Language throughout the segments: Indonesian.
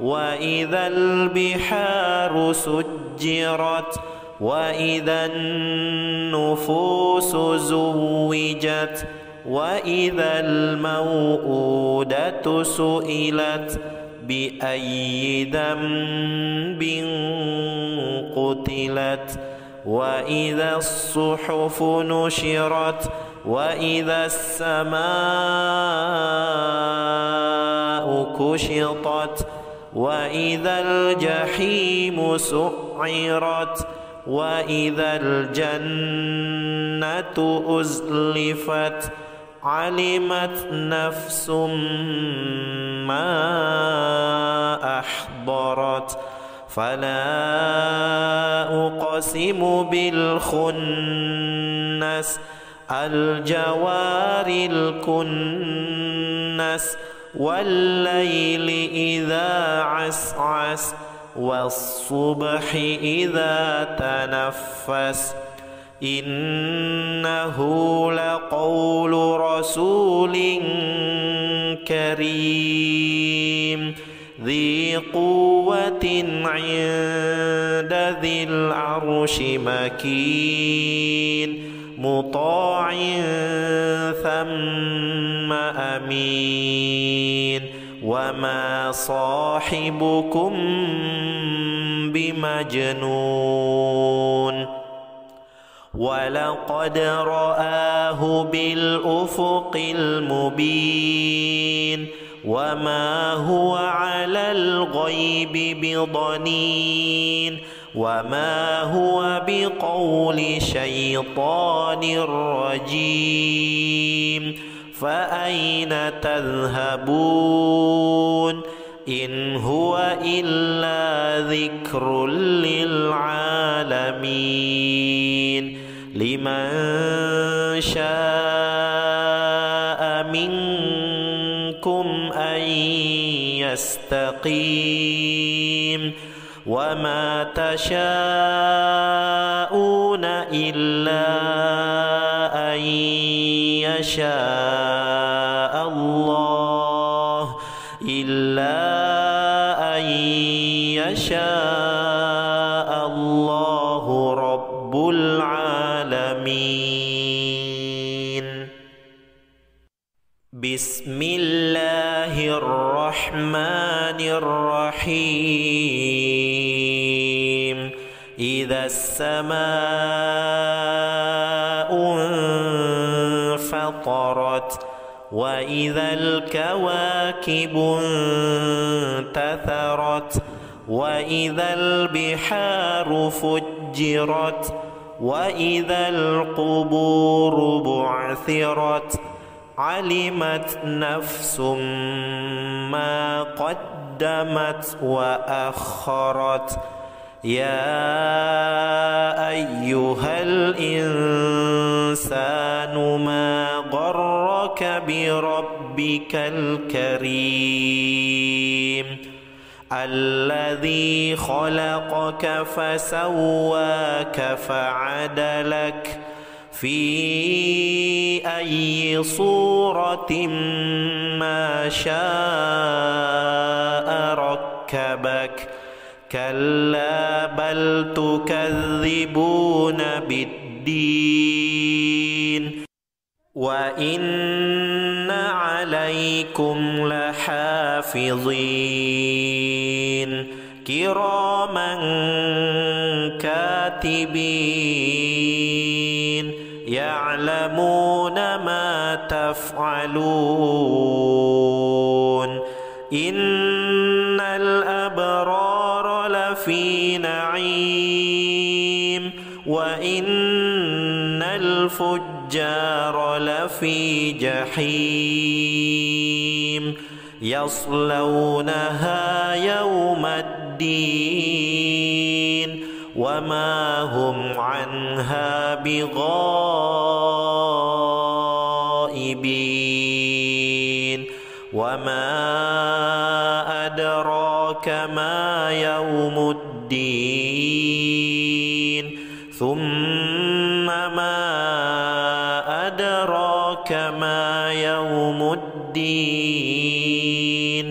وإذا البحار سجرت وإذا النفوس زوجت وإذا الموءودة سئلت بأي ذنب قتلت وإذا الصحف نشرت وإذا السماء كشطت واذا الجحيم سعرت واذا الجنه ازلفت علمت نفس ما احضرت فلا اقسم بالخنس الجوار الكنس والليل إذا عسعس والصبح إذا تنفس إنه لقول رسول كريم ذي قوة عند ذي العرش مكين مطاع ثم امين وما صاحبكم بمجنون ولقد راه بالافق المبين وما هو على الغيب بضنين وما هو بقول شيطان رجيم فأين تذهبون إن هو إلا ذكر للعالمين لمن شاء منكم أن يستقيم وما تشاءون إلا أن يشاء الله إلا أن يشاء الله رب العالمين بسم الله الرحمن الرحيم إذا السماء انفطرت وإذا الكواكب انتثرت وإذا البحار فجرت وإذا القبور بعثرت علمت نفس ما قدمت وأخرت يا ايها الانسان ما غرك بربك الكريم الذي خلقك فسواك فعدلك في اي صوره ما شاء ركبك كلا بل تكذبون بالدين وان عليكم لحافظين كراما كاتبين يعلمون ما تفعلون إن الفجار لفي جحيم يصلونها يوم الدين وما هم عنها بغائبين وما أدراك ما يوم الدين الدين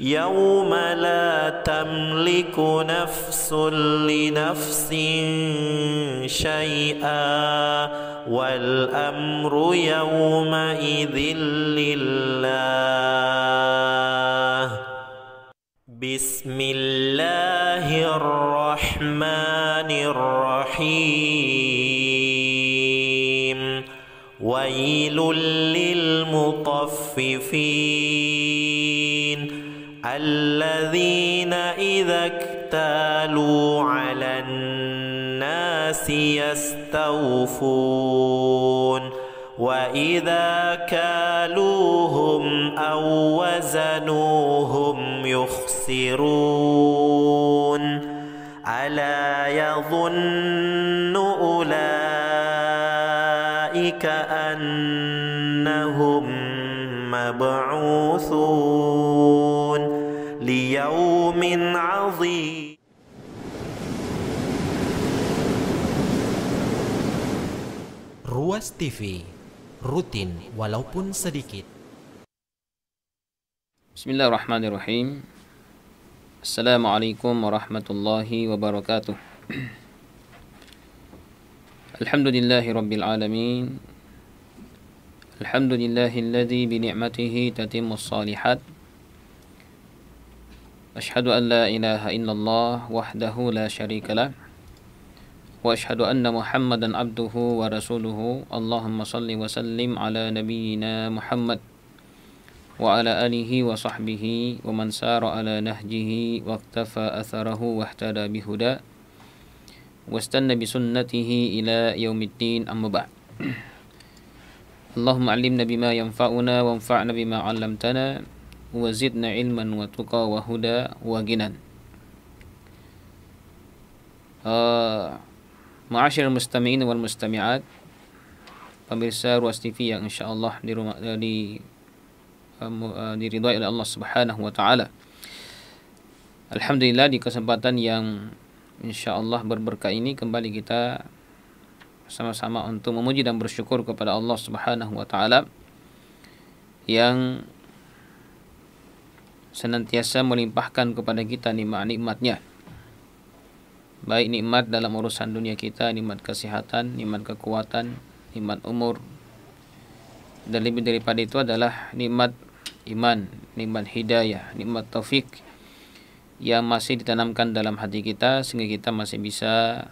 يوم لا تملك نفس لنفس شيئا والامر يومئذ لله بسم الله الرحمن الرحيم ويل للمطففين المطففين الذين إذا اكتالوا على الناس يستوفون وإذا كالوهم أو وزنوهم يخسرون ألا يظن مبعوثون ليوم عظيم Ruas TV rutin walaupun sedikit. Bismillahirrahmanirrahim. Assalamualaikum warahmatullahi wabarakatuh. Alhamdulillahi rabbil alamin. الحمد لله الذي بنعمته تتم الصالحات أشهد أن لا إله إلا الله وحده لا شريك له وأشهد أن محمدا عبده ورسوله اللهم صل وسلم على نبينا محمد وعلى آله وصحبه ومن سار على نهجه واقتفى أثره واهتدى بهدى واستنى بسنته إلى يوم الدين أما بعد Allahumma alimna bima yanfa'una wanfa'na bima 'allamtana wa zidna ilman wa tuqa wa huda wa ginan. Uh, Ma'asyar mustami'in wal mustami'at Pemirsa Ruas TV yang insyaallah eh, di rumah eh, uh, di uh, eh, diridhai oleh Allah Subhanahu wa taala. Alhamdulillah di kesempatan yang insyaallah berberkah ini kembali kita sama-sama untuk memuji dan bersyukur kepada Allah Subhanahu wa taala yang senantiasa melimpahkan kepada kita nikmat-nikmatnya baik nikmat dalam urusan dunia kita nikmat kesehatan nikmat kekuatan nikmat umur dan lebih daripada itu adalah nikmat iman nikmat hidayah nikmat taufik yang masih ditanamkan dalam hati kita sehingga kita masih bisa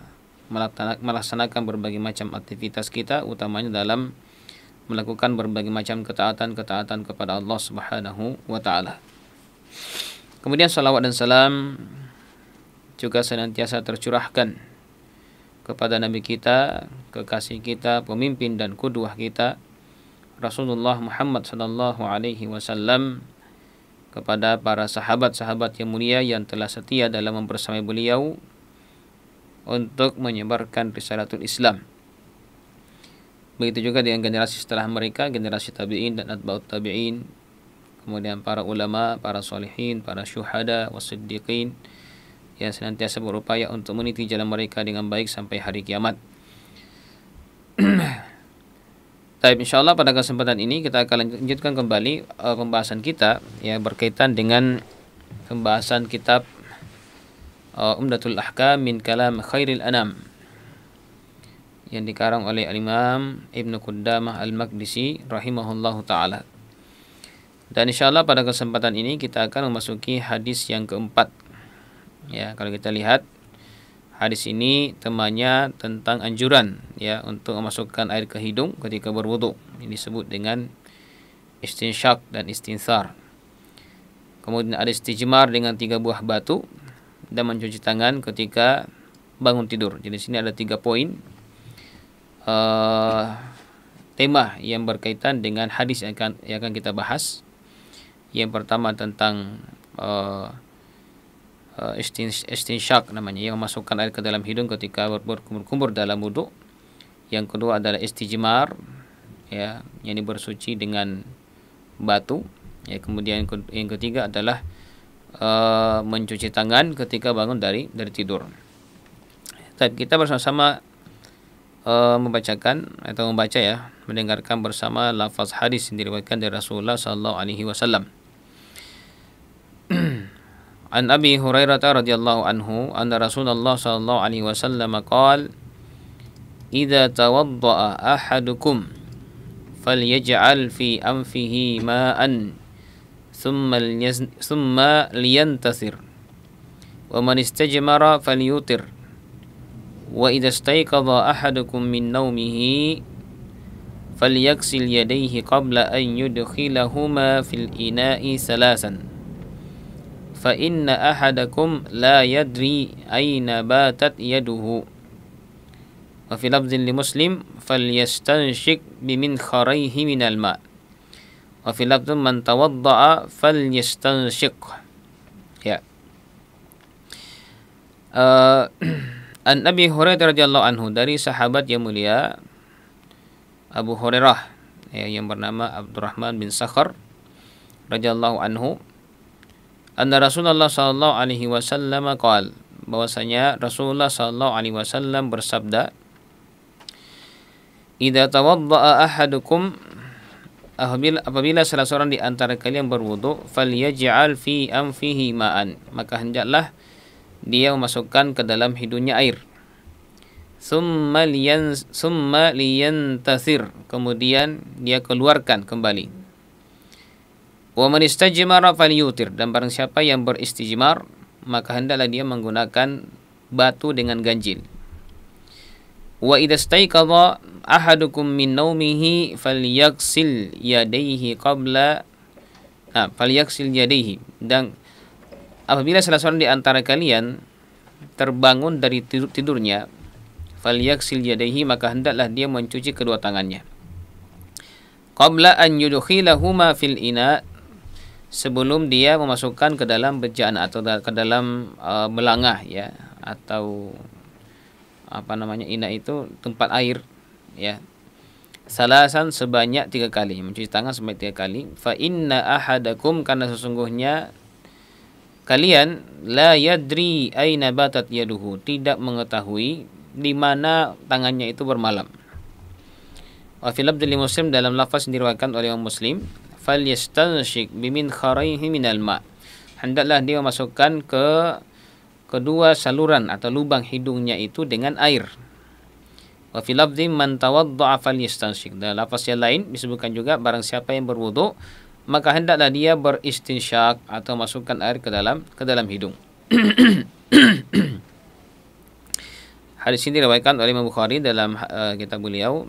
melaksanakan berbagai macam aktivitas kita utamanya dalam melakukan berbagai macam ketaatan-ketaatan kepada Allah Subhanahu wa taala. Kemudian salawat dan salam juga senantiasa tercurahkan kepada nabi kita, kekasih kita, pemimpin dan kuduah kita Rasulullah Muhammad sallallahu alaihi wasallam kepada para sahabat-sahabat yang mulia yang telah setia dalam mempersamai beliau untuk menyebarkan risalatul Islam. Begitu juga dengan generasi setelah mereka, generasi tabi'in dan atba'ut tabi'in, kemudian para ulama, para solihin, para syuhada, wasiddiqin, yang senantiasa berupaya untuk meniti jalan mereka dengan baik sampai hari kiamat. Tapi insya Allah pada kesempatan ini kita akan lanjutkan kembali uh, pembahasan kita yang berkaitan dengan pembahasan kitab Uh, Umdatul Ahkam min Kalam Khairil Anam yang dikarang oleh Imam Ibnu Qudamah Al-Maqdisi rahimahullahu taala. Dan insyaallah pada kesempatan ini kita akan memasuki hadis yang keempat. Ya, kalau kita lihat hadis ini temanya tentang anjuran ya untuk memasukkan air ke hidung ketika berwudu. Ini disebut dengan istinsyak dan istinsar. Kemudian ada istijmar dengan tiga buah batu dan mencuci tangan ketika bangun tidur. Jadi sini ada tiga poin uh, tema yang berkaitan dengan hadis yang akan, yang akan kita bahas. Yang pertama tentang uh, uh, namanya yang memasukkan air ke dalam hidung ketika berkumur-kumur dalam wudhu. Yang kedua adalah istijmar ya, yang ini bersuci dengan batu. Ya, kemudian yang ketiga adalah Eh, mencuci tangan ketika bangun dari dari tidur. Tapi kita bersama-sama e, membacakan atau membaca ya, mendengarkan bersama lafaz hadis yang diriwayatkan dari Rasulullah sallallahu alaihi wasallam. An Abi Hurairah radhiyallahu anhu anna Rasulullah sallallahu alaihi wasallam qala إذا توضأ أحدكم فليجعل fi anfihi ma'an ثم, ثم لينتصر ومن استجمر فليوتر وإذا استيقظ أحدكم من نومه فليغسل يديه قبل أن يدخلهما في الإناء ثلاثا فإن أحدكم لا يدري أين باتت يده وفي لفظ لمسلم فليستنشق بمنخريه من الماء Wa fil lafdz man tawadda'a falyastanshiq. Ya. Uh, An Abi Hurairah radhiyallahu anhu dari sahabat yang mulia Abu Hurairah ya, yang bernama Abdurrahman bin Sakhar radhiyallahu anhu anna Rasulullah sallallahu alaihi wasallam qaal bahwasanya Rasulullah sallallahu alaihi wasallam bersabda Idza tawaddaa ahadukum apabila, apabila salah seorang di antara kalian berwudu falyaj'al fi anfihi ma'an maka hendaklah dia memasukkan ke dalam hidungnya air summa liyan summa tasir, kemudian dia keluarkan kembali wa man istajmara falyutir dan barang siapa yang beristijmar maka hendaklah dia menggunakan batu dengan ganjil Wa ahadukum min naumihi yadayhi qabla ah, yadayhi dan apabila salah seorang di antara kalian terbangun dari tidur, tidurnya yadayhi maka hendaklah dia mencuci kedua tangannya qabla an fil ina sebelum dia memasukkan ke dalam bejana atau ke dalam uh, eh, melangah ya atau apa namanya ina itu tempat air ya salasan sebanyak tiga kali mencuci tangan sebanyak tiga kali fa inna ahadakum karena sesungguhnya kalian la yadri aina batat yaduhu tidak mengetahui di mana tangannya itu bermalam wa fil muslim dalam lafaz diriwayatkan oleh orang Muslim fal yastanshik bimin kharaihi minal ma hendaklah dia memasukkan ke kedua saluran atau lubang hidungnya itu dengan air. Wa fil lafzi man tawadda'a falyastansik. Dalam lafaz yang lain disebutkan juga barang siapa yang berwudu maka hendaklah dia beristinsyak atau masukkan air ke dalam ke dalam hidung. Hadis ini diriwayatkan oleh Imam Bukhari dalam uh, kitab beliau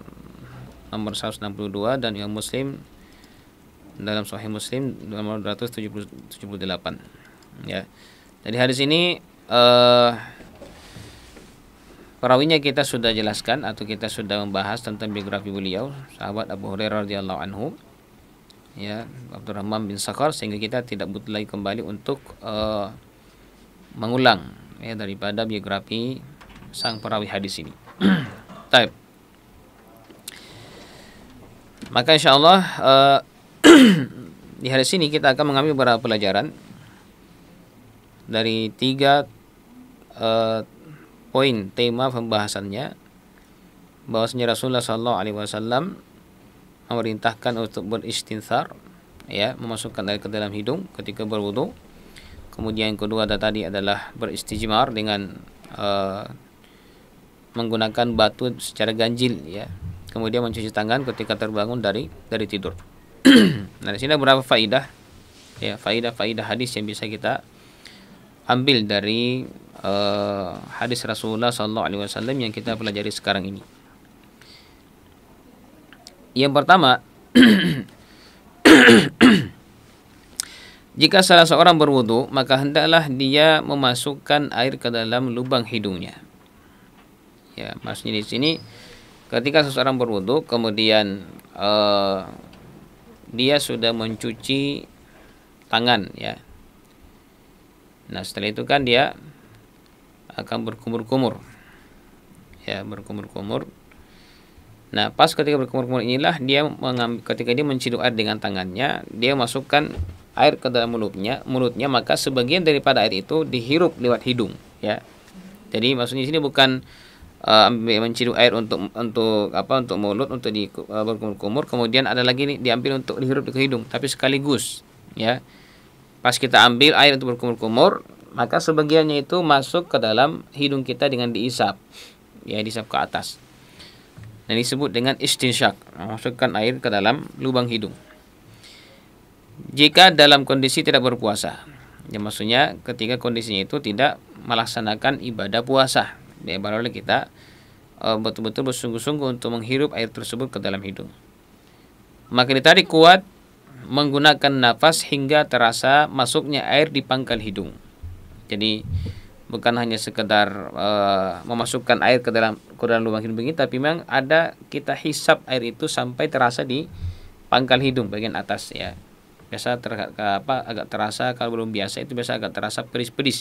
nomor 162 dan Imam Muslim dalam Sahih Muslim nomor 278. Ya. Jadi hadis ini uh, Perawinya kita sudah jelaskan atau kita sudah membahas tentang biografi beliau, sahabat Abu Hurairah radhiyallahu anhu. Ya, Abdurrahman bin Sakhar sehingga kita tidak butuh lagi kembali untuk uh, mengulang ya daripada biografi sang perawi hadis ini. Taib. Maka insya Allah uh, eh, di hari sini kita akan mengambil beberapa pelajaran dari tiga uh, poin tema pembahasannya bahwasanya Rasulullah Sallallahu Alaihi Wasallam memerintahkan untuk beristinsar ya memasukkan air ke dalam hidung ketika berwudu kemudian yang kedua ada tadi adalah beristijmar dengan uh, menggunakan batu secara ganjil ya kemudian mencuci tangan ketika terbangun dari dari tidur nah di sini ada beberapa faidah ya faidah faidah hadis yang bisa kita ambil dari uh, hadis Rasulullah Sallallahu Alaihi Wasallam yang kita pelajari sekarang ini. Yang pertama, jika salah seorang berwudu, maka hendaklah dia memasukkan air ke dalam lubang hidungnya. Ya, maksudnya di sini, ketika seseorang berwudu, kemudian uh, dia sudah mencuci tangan, ya. Nah, setelah itu kan dia akan berkumur-kumur ya berkumur-kumur nah pas ketika berkumur-kumur inilah dia mengambil ketika dia menciduk air dengan tangannya dia masukkan air ke dalam mulutnya mulutnya maka sebagian daripada air itu dihirup lewat hidung ya jadi maksudnya sini bukan uh, menciduk air untuk untuk apa untuk mulut untuk di uh, berkumur-kumur kemudian ada lagi nih diambil untuk dihirup ke hidung tapi sekaligus ya pas kita ambil air untuk berkumur-kumur maka sebagiannya itu masuk ke dalam hidung kita dengan diisap ya diisap ke atas dan disebut dengan istinsyak masukkan air ke dalam lubang hidung jika dalam kondisi tidak berpuasa ya maksudnya ketika kondisinya itu tidak melaksanakan ibadah puasa ya baru kita eh, betul-betul bersungguh-sungguh untuk menghirup air tersebut ke dalam hidung maka ditarik kuat menggunakan nafas hingga terasa masuknya air di pangkal hidung jadi bukan hanya sekedar uh, memasukkan air ke dalam ke dalam lubang hidung tapi memang ada kita hisap air itu sampai terasa di pangkal hidung bagian atas ya biasa ter, apa agak terasa kalau belum biasa itu biasa agak terasa pedis pedis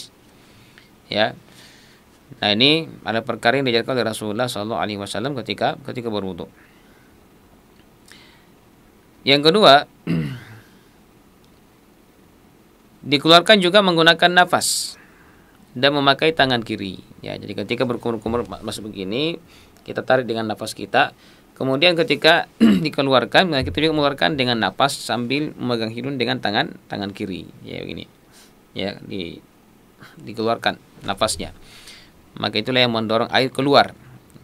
ya nah ini ada perkara yang diajarkan oleh Rasulullah Shallallahu Alaihi Wasallam ketika ketika berwudhu yang kedua Dikeluarkan juga menggunakan nafas dan memakai tangan kiri. Ya, jadi ketika berkumur-kumur masuk begini, kita tarik dengan nafas kita. Kemudian ketika dikeluarkan, nah, kita juga mengeluarkan dengan nafas sambil memegang hidung dengan tangan tangan kiri. Ya, begini. Ya, di dikeluarkan nafasnya. Maka itulah yang mendorong air keluar.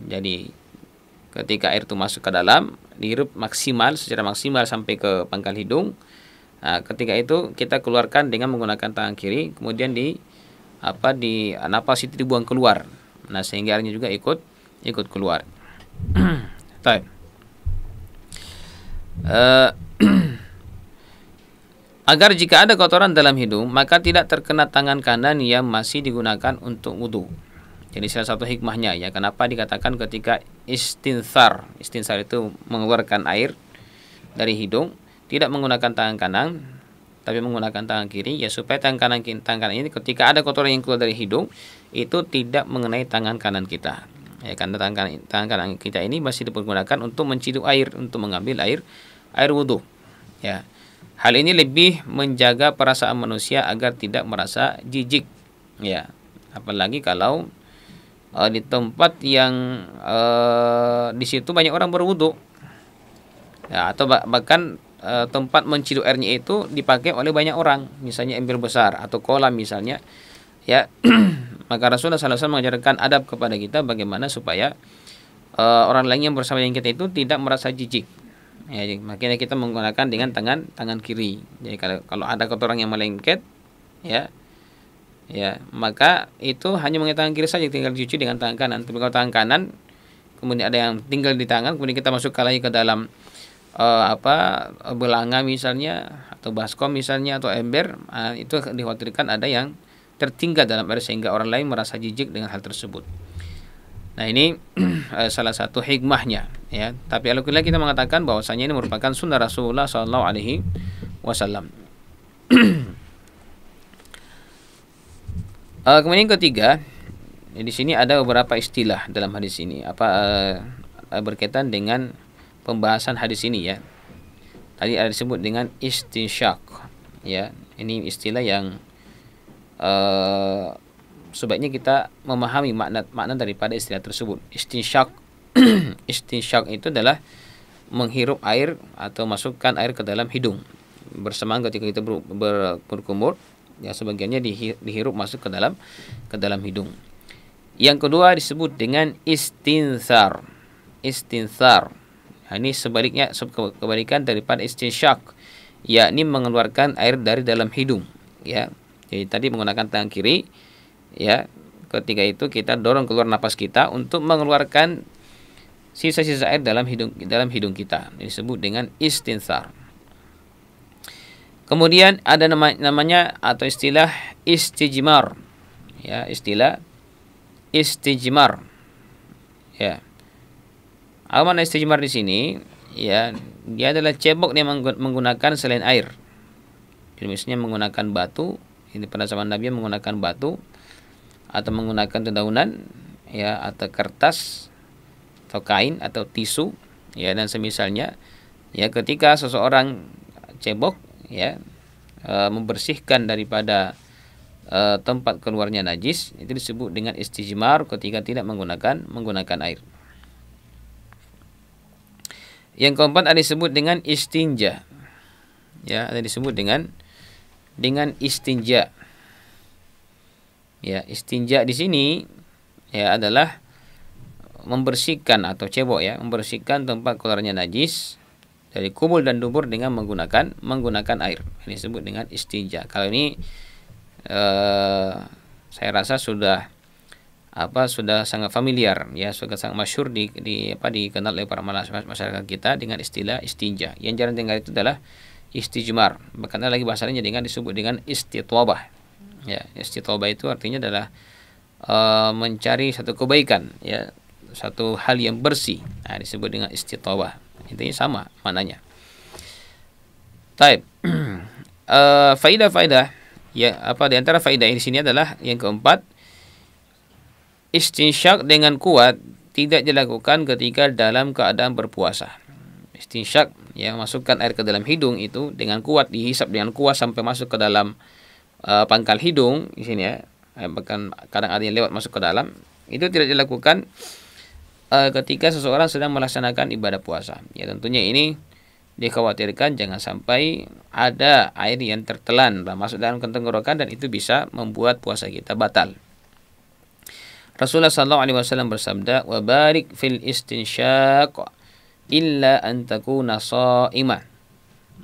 Jadi ketika air itu masuk ke dalam, dihirup maksimal secara maksimal sampai ke pangkal hidung Nah, ketika itu kita keluarkan dengan menggunakan tangan kiri, kemudian di apa di napas itu dibuang keluar. Nah, sehingga airnya juga ikut ikut keluar. Baik. uh, agar jika ada kotoran dalam hidung, maka tidak terkena tangan kanan yang masih digunakan untuk wudhu. Jadi salah satu hikmahnya ya kenapa dikatakan ketika istinsar, istinsar itu mengeluarkan air dari hidung tidak menggunakan tangan kanan tapi menggunakan tangan kiri ya supaya tangan kanan tangan kanan ini ketika ada kotoran yang keluar dari hidung itu tidak mengenai tangan kanan kita ya karena tangan kanan, tangan kanan kita ini masih dipergunakan untuk menciduk air untuk mengambil air air wudhu ya hal ini lebih menjaga perasaan manusia agar tidak merasa jijik ya apalagi kalau uh, di tempat yang uh, di situ banyak orang berwudhu ya, atau bahkan Eh, tempat menciduk airnya itu dipakai oleh banyak orang, misalnya ember besar atau kolam misalnya. Ya, maka Rasulullah SAW mengajarkan adab kepada kita bagaimana supaya e, orang lain yang bersama dengan kita itu tidak merasa jijik. Ya, makanya kita menggunakan dengan tangan tangan kiri. Jadi kalau kalau ada kotoran yang melengket, ya, ya maka itu hanya menggunakan kiri saja tinggal cuci dengan tangan kanan. Tapi kalau tangan kanan kemudian ada yang tinggal di tangan kemudian kita masukkan lagi ke dalam uh, apa belanga misalnya atau baskom misalnya atau ember uh, itu dikhawatirkan ada yang tertinggal dalam air sehingga orang lain merasa jijik dengan hal tersebut. Nah ini eh, salah satu hikmahnya ya. Tapi alhamdulillah kita mengatakan bahwasanya ini merupakan sunnah Rasulullah Shallallahu Alaihi Wasallam. uh, kemudian ketiga, di sini ada beberapa istilah dalam hadis ini apa uh, berkaitan dengan pembahasan hadis ini ya. Tadi ada disebut dengan istinsyak ya. Ini istilah yang uh, sebaiknya kita memahami makna makna daripada istilah tersebut. Istinsyak istinsyak itu adalah menghirup air atau masukkan air ke dalam hidung bersamaan ketika kita ber, ber, berkumur ya sebagiannya dihirup masuk ke dalam ke dalam hidung yang kedua disebut dengan istinsar istinsar ini sebaliknya kebalikan daripada istinsyak yakni mengeluarkan air dari dalam hidung ya. Jadi tadi menggunakan tangan kiri ya. Ketika itu kita dorong keluar napas kita untuk mengeluarkan sisa-sisa air dalam hidung dalam hidung kita. Ini disebut dengan istinsar. Kemudian ada nama, namanya atau istilah istijmar. Ya, istilah istijmar. Ya. Awan istijmar di sini ya dia adalah cebok yang menggunakan selain air. Jadi misalnya menggunakan batu, ini pada zaman Nabi menggunakan batu atau menggunakan dedaunan ya atau kertas atau kain atau tisu ya dan semisalnya ya ketika seseorang cebok ya e, membersihkan daripada e, tempat keluarnya najis itu disebut dengan istijmar ketika tidak menggunakan menggunakan air. Yang keempat ada disebut dengan istinja. Ya, ada disebut dengan dengan istinja. Ya, istinja di sini ya adalah membersihkan atau cebok ya, membersihkan tempat keluarnya najis dari kubul dan dubur dengan menggunakan menggunakan air. Ini disebut dengan istinja. Kalau ini eh, saya rasa sudah apa sudah sangat familiar ya sudah sangat masyur di, di apa dikenal oleh para masyarakat kita dengan istilah istinja yang jarang dengar itu adalah istijmar bahkan lagi bahasanya dengan disebut dengan istitobah ya istitobah itu artinya adalah e, mencari satu kebaikan ya satu hal yang bersih nah, disebut dengan istitobah intinya sama mananya type e, eh, faida faidah ya apa di antara faidah di sini adalah yang keempat Istinsyak dengan kuat tidak dilakukan ketika dalam keadaan berpuasa. Istinsyak ya masukkan air ke dalam hidung itu dengan kuat dihisap dengan kuat sampai masuk ke dalam uh, pangkal hidung di sini ya. Eh, Bahkan kadang ada yang lewat masuk ke dalam. Itu tidak dilakukan uh, ketika seseorang sedang melaksanakan ibadah puasa. Ya tentunya ini dikhawatirkan jangan sampai ada air yang tertelan masuk dalam tenggorokan dan itu bisa membuat puasa kita batal. Rasulullah sallallahu alaihi wasallam bersabda, "Wa barik fil istinsyaq illa an takuna sha'ima."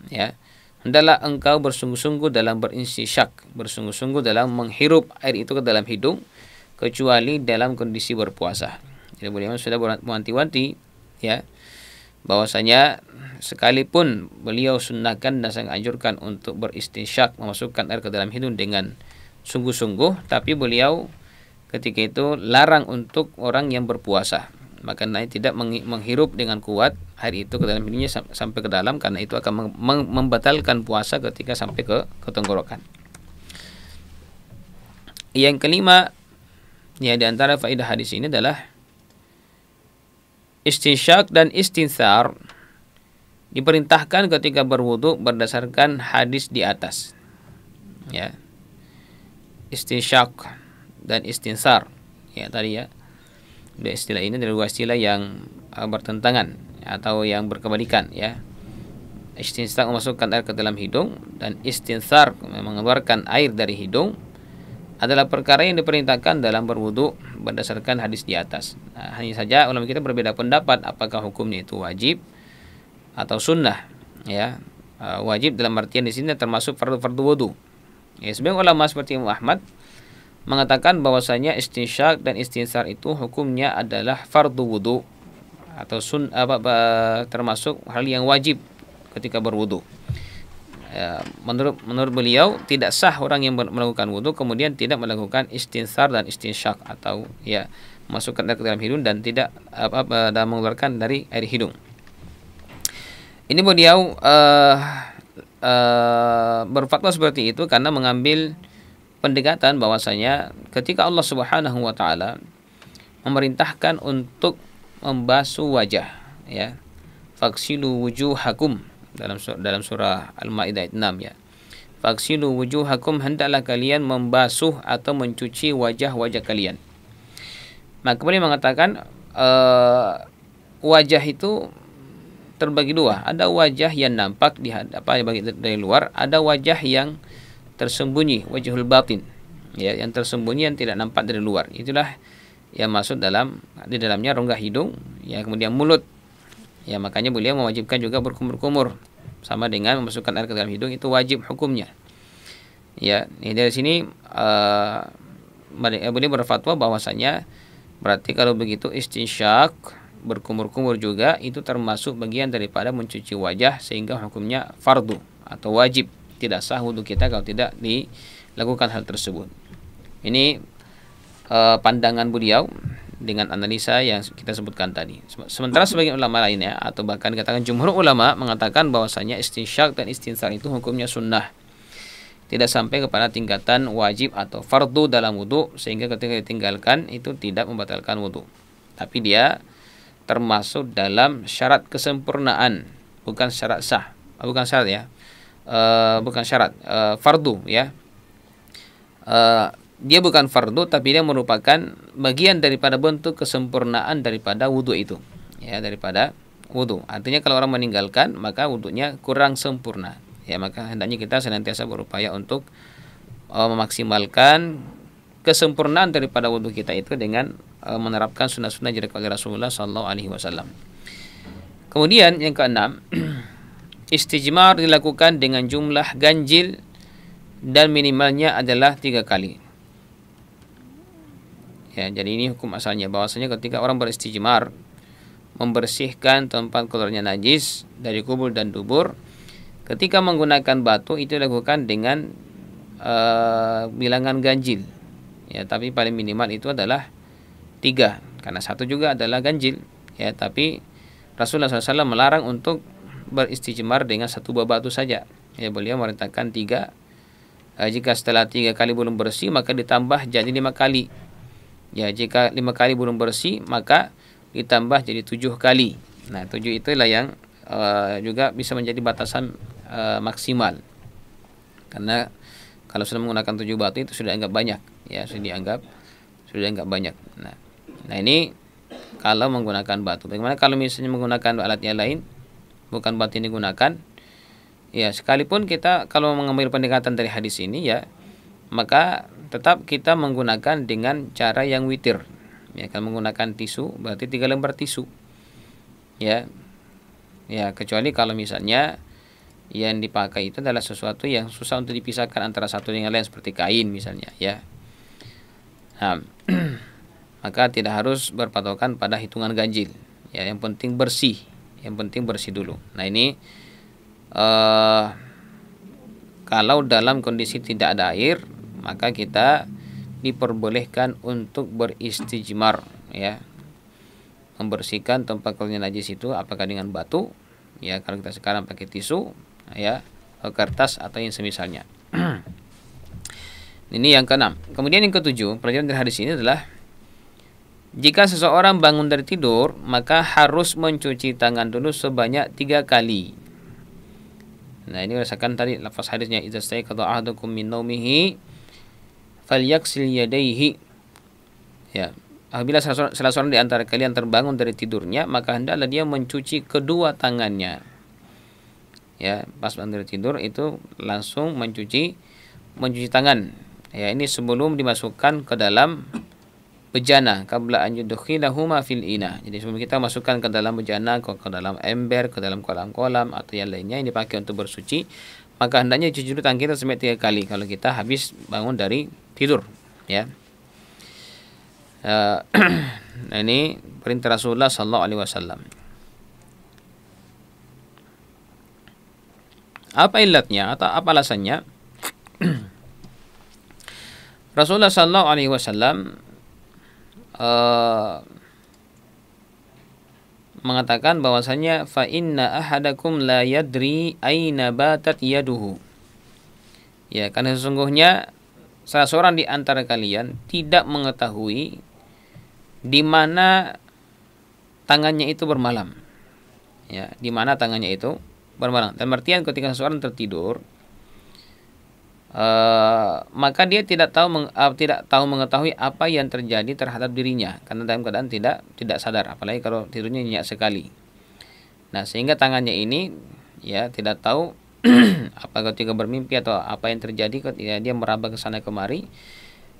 Ya. Hendaklah engkau bersungguh-sungguh dalam berinsyak, bersungguh-sungguh dalam menghirup air itu ke dalam hidung kecuali dalam kondisi berpuasa. Jadi beliau sudah berwanti wanti ya bahwasanya sekalipun beliau sunnahkan dan sangat anjurkan untuk beristinsyak memasukkan air ke dalam hidung dengan sungguh-sungguh tapi beliau ketika itu larang untuk orang yang berpuasa maka naik tidak menghirup dengan kuat hari itu ke dalam hidungnya sampai ke dalam karena itu akan membatalkan puasa ketika sampai ke, ke tenggorokan yang kelima ya di antara faedah hadis ini adalah istinsyak dan istinsar diperintahkan ketika berwudu berdasarkan hadis di atas ya istinsyak dan istinsar ya tadi ya dua istilah ini adalah dua istilah yang uh, bertentangan atau yang berkebalikan ya istinsar memasukkan air ke dalam hidung dan istinsar mengeluarkan air dari hidung adalah perkara yang diperintahkan dalam berwudu berdasarkan hadis di atas. Nah, hanya saja ulama kita berbeda pendapat apakah hukumnya itu wajib atau sunnah ya. Uh, wajib dalam artian di sini termasuk fardu-fardu wudu. Ya, sebagian ulama seperti Muhammad mengatakan bahwasanya istinsyak dan istinsar itu hukumnya adalah fardu wudu atau sun apa, apa termasuk hal yang wajib ketika berwudu. Ya, menurut menurut beliau tidak sah orang yang melakukan wudu kemudian tidak melakukan istinsar dan istinsyak atau ya masukkan ke dalam hidung dan tidak apa, apa dan mengeluarkan dari air hidung. Ini beliau uh, eh, uh, eh, berfakta seperti itu karena mengambil pendekatan bahwasanya ketika Allah Subhanahu wa taala memerintahkan untuk membasuh wajah ya faksilu wujuhakum dalam surah, dalam surah Al-Maidah ayat 6 ya faksilu wujuhakum hendaklah kalian membasuh atau mencuci wajah-wajah kalian nah, maka beliau mengatakan uh, wajah itu terbagi dua ada wajah yang nampak di apa dari luar ada wajah yang tersembunyi wajhul batin ya yang tersembunyi yang tidak nampak dari luar itulah yang masuk dalam di dalamnya rongga hidung ya kemudian mulut ya makanya beliau mewajibkan juga berkumur-kumur sama dengan memasukkan air ke dalam hidung itu wajib hukumnya ya ini dari sini uh, beliau berfatwa bahwasanya berarti kalau begitu istinsyak berkumur-kumur juga itu termasuk bagian daripada mencuci wajah sehingga hukumnya fardu atau wajib tidak sah wudhu kita kalau tidak dilakukan hal tersebut. Ini eh, pandangan beliau dengan analisa yang kita sebutkan tadi. Sementara sebagian ulama lainnya atau bahkan katakan jumhur ulama mengatakan bahwasanya istinsyak dan istinsar itu hukumnya sunnah. Tidak sampai kepada tingkatan wajib atau fardu dalam wudhu sehingga ketika ditinggalkan itu tidak membatalkan wudhu. Tapi dia termasuk dalam syarat kesempurnaan bukan syarat sah bukan syarat ya Eh, bukan syarat uh, fardu ya uh, dia bukan fardu tapi dia merupakan bagian daripada bentuk kesempurnaan daripada wudhu itu ya daripada wudhu artinya kalau orang meninggalkan maka wudhunya kurang sempurna ya maka hendaknya kita senantiasa berupaya untuk uh, memaksimalkan kesempurnaan daripada wudhu kita itu dengan uh, menerapkan sunnah-sunnah jadi dari Rasulullah Shallallahu Alaihi Wasallam kemudian yang keenam istijmar dilakukan dengan jumlah ganjil dan minimalnya adalah tiga kali. Ya, jadi ini hukum asalnya bahwasanya ketika orang beristijmar membersihkan tempat kotornya najis dari kubur dan dubur ketika menggunakan batu itu dilakukan dengan uh, bilangan ganjil ya tapi paling minimal itu adalah tiga karena satu juga adalah ganjil ya tapi Rasulullah SAW melarang untuk beristijmar dengan satu buah batu saja. Ya beliau merintahkan tiga. Ya, jika setelah tiga kali belum bersih maka ditambah jadi lima kali. Ya jika lima kali belum bersih maka ditambah jadi tujuh kali. Nah tujuh itulah yang uh, juga bisa menjadi batasan uh, maksimal. Karena kalau sudah menggunakan tujuh batu itu sudah anggap banyak ya sudah dianggap sudah dianggap banyak. Nah nah ini kalau menggunakan batu. Bagaimana kalau misalnya menggunakan alat yang lain? bukan ini gunakan, ya sekalipun kita kalau mengambil pendekatan dari hadis ini ya maka tetap kita menggunakan dengan cara yang witir ya kalau menggunakan tisu berarti tiga lembar tisu ya ya kecuali kalau misalnya yang dipakai itu adalah sesuatu yang susah untuk dipisahkan antara satu dengan lain seperti kain misalnya ya nah, maka tidak harus berpatokan pada hitungan ganjil ya yang penting bersih yang penting bersih dulu nah ini uh, kalau dalam kondisi tidak ada air maka kita diperbolehkan untuk beristijmar ya membersihkan tempat keluarnya najis itu apakah dengan batu ya kalau kita sekarang pakai tisu ya kertas atau yang semisalnya ini yang keenam kemudian yang ketujuh pelajaran dari hadis ini adalah jika seseorang bangun dari tidur, maka harus mencuci tangan dulu sebanyak tiga kali. Nah ini rasakan tadi lafaz hadisnya idza saya ahadukum min naumihi falyaksil yadayhi. Ya, apabila salah seorang di antara kalian terbangun dari tidurnya, maka hendaklah dia mencuci kedua tangannya. Ya, pas bangun dari tidur itu langsung mencuci mencuci tangan. Ya, ini sebelum dimasukkan ke dalam bejana kabla an yudkhilahuma fil ina. Jadi sebelum kita masukkan ke dalam bejana, ke, ke dalam ember, ke dalam kolam-kolam atau yang lainnya yang dipakai untuk bersuci, maka hendaknya cuci dulu tangki tersebut tiga kali kalau kita habis bangun dari tidur, ya. Uh, ini perintah Rasulullah Sallallahu Alaihi Wasallam. Apa ilatnya atau apa alasannya? Rasulullah Sallallahu Alaihi Wasallam uh, mengatakan bahwasanya fa inna ahadakum la yadri aina batat yaduhu. Ya, karena sesungguhnya salah seorang di antara kalian tidak mengetahui di mana tangannya itu bermalam. Ya, di mana tangannya itu bermalam. Dan artian ketika seseorang tertidur, Eh, maka dia tidak tahu meng, uh, tidak tahu mengetahui apa yang terjadi terhadap dirinya karena dalam keadaan tidak tidak sadar apalagi kalau tidurnya nyenyak sekali. Nah, sehingga tangannya ini ya tidak tahu apa ketika bermimpi atau apa yang terjadi ketika dia meraba ke sana kemari.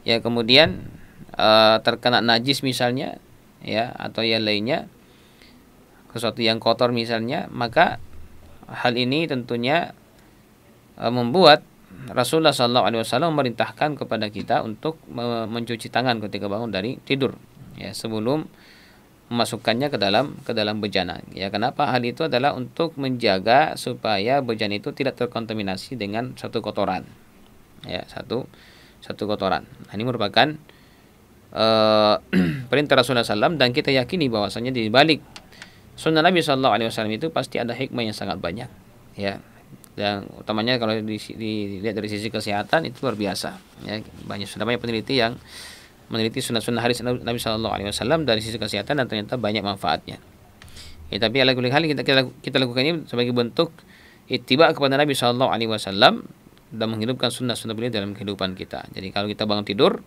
Ya, kemudian uh, terkena najis misalnya ya atau yang lainnya sesuatu yang kotor misalnya, maka hal ini tentunya membuat Rasulullah Shallallahu Alaihi Wasallam memerintahkan kepada kita untuk mencuci tangan ketika bangun dari tidur ya sebelum memasukkannya ke dalam ke dalam bejana ya kenapa hal itu adalah untuk menjaga supaya bejana itu tidak terkontaminasi dengan satu kotoran ya satu satu kotoran nah, ini merupakan uh, perintah Rasulullah SAW dan kita yakini bahwasanya di balik sunnah Nabi Shallallahu Alaihi Wasallam itu pasti ada hikmah yang sangat banyak ya dan utamanya kalau dilihat dari sisi kesehatan itu luar biasa ya banyak sudah banyak peneliti yang meneliti sunnah-sunnah hadis Nabi Shallallahu Alaihi Wasallam dari sisi kesehatan dan ternyata banyak manfaatnya ya tapi ala kulli hal kita, kita kita lakukan ini sebagai bentuk tiba kepada Nabi Shallallahu Alaihi Wasallam dan menghidupkan sunnah-sunnah beliau dalam kehidupan kita jadi kalau kita bangun tidur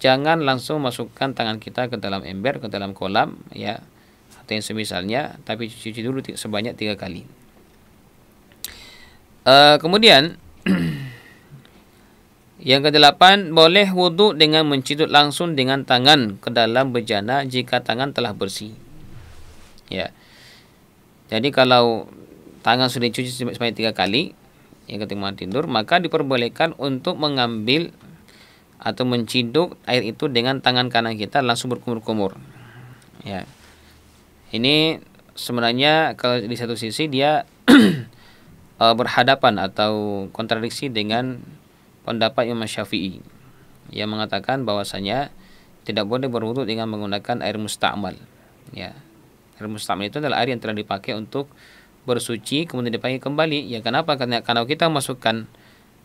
jangan langsung masukkan tangan kita ke dalam ember ke dalam kolam ya atau yang semisalnya tapi cuci dulu sebanyak tiga kali Eh, kemudian yang kedelapan, boleh wudhu dengan mencidut langsung dengan tangan ke dalam bejana jika tangan telah bersih. Ya. Jadi kalau tangan sudah dicuci sebanyak tiga kali, yang ketika tidur, maka diperbolehkan untuk mengambil atau menciduk air itu dengan tangan kanan kita langsung berkumur-kumur. Ya. Ini sebenarnya kalau di satu sisi dia Eh, berhadapan atau kontradiksi dengan pendapat Imam Syafi'i yang mengatakan bahwasanya tidak boleh berwudu dengan menggunakan air musta'mal ya air musta'mal itu adalah air yang telah dipakai untuk bersuci kemudian dipakai kembali ya kenapa karena kalau kita masukkan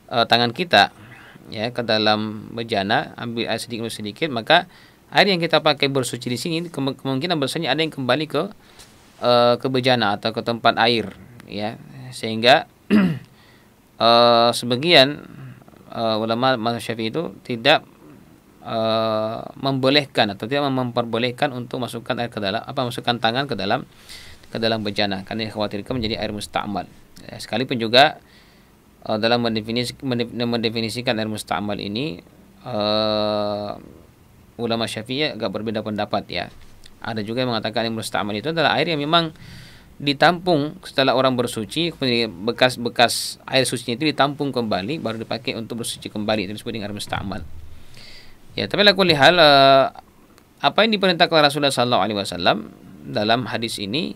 uh, tangan kita ya ke dalam bejana ambil air sedikit sedikit maka air yang kita pakai bersuci di sini kemungkinan besarnya ada yang kembali ke uh, ke bejana atau ke tempat air ya sehingga uh, sebagian uh, ulama mazhab Syafi'i itu tidak uh, membolehkan atau tidak memperbolehkan untuk masukkan air ke dalam apa masukkan tangan ke dalam ke dalam bejana karena dikhawatirkan menjadi air musta'mal. Ya, sekalipun juga uh, dalam mendefinis, mendefinisikan air musta'mal ini uh, ulama Syafi'i agak berbeda pendapat ya. Ada juga yang mengatakan air musta'mal itu adalah air yang memang ditampung setelah orang bersuci bekas-bekas air suci itu ditampung kembali baru dipakai untuk bersuci kembali itu disebut dengan air musta'mal ya tapi laku lihat eh, apa yang diperintahkan Rasulullah Sallallahu Alaihi Wasallam dalam hadis ini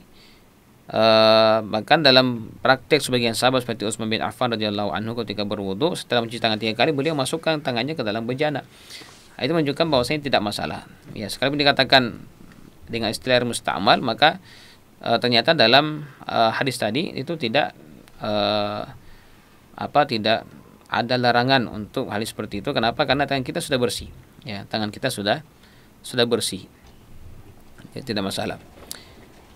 eh, bahkan dalam praktek sebagian sahabat seperti Utsman bin Affan radhiyallahu anhu ketika berwudu setelah mencuci tangan tiga kali beliau masukkan tangannya ke dalam bejana itu menunjukkan bahwasanya tidak masalah ya sekalipun dikatakan dengan istilah musta'mal maka e, ternyata dalam e, hadis tadi itu tidak e, apa tidak ada larangan untuk hal seperti itu. Kenapa? Karena tangan kita sudah bersih. Ya, tangan kita sudah sudah bersih. Ya, tidak masalah.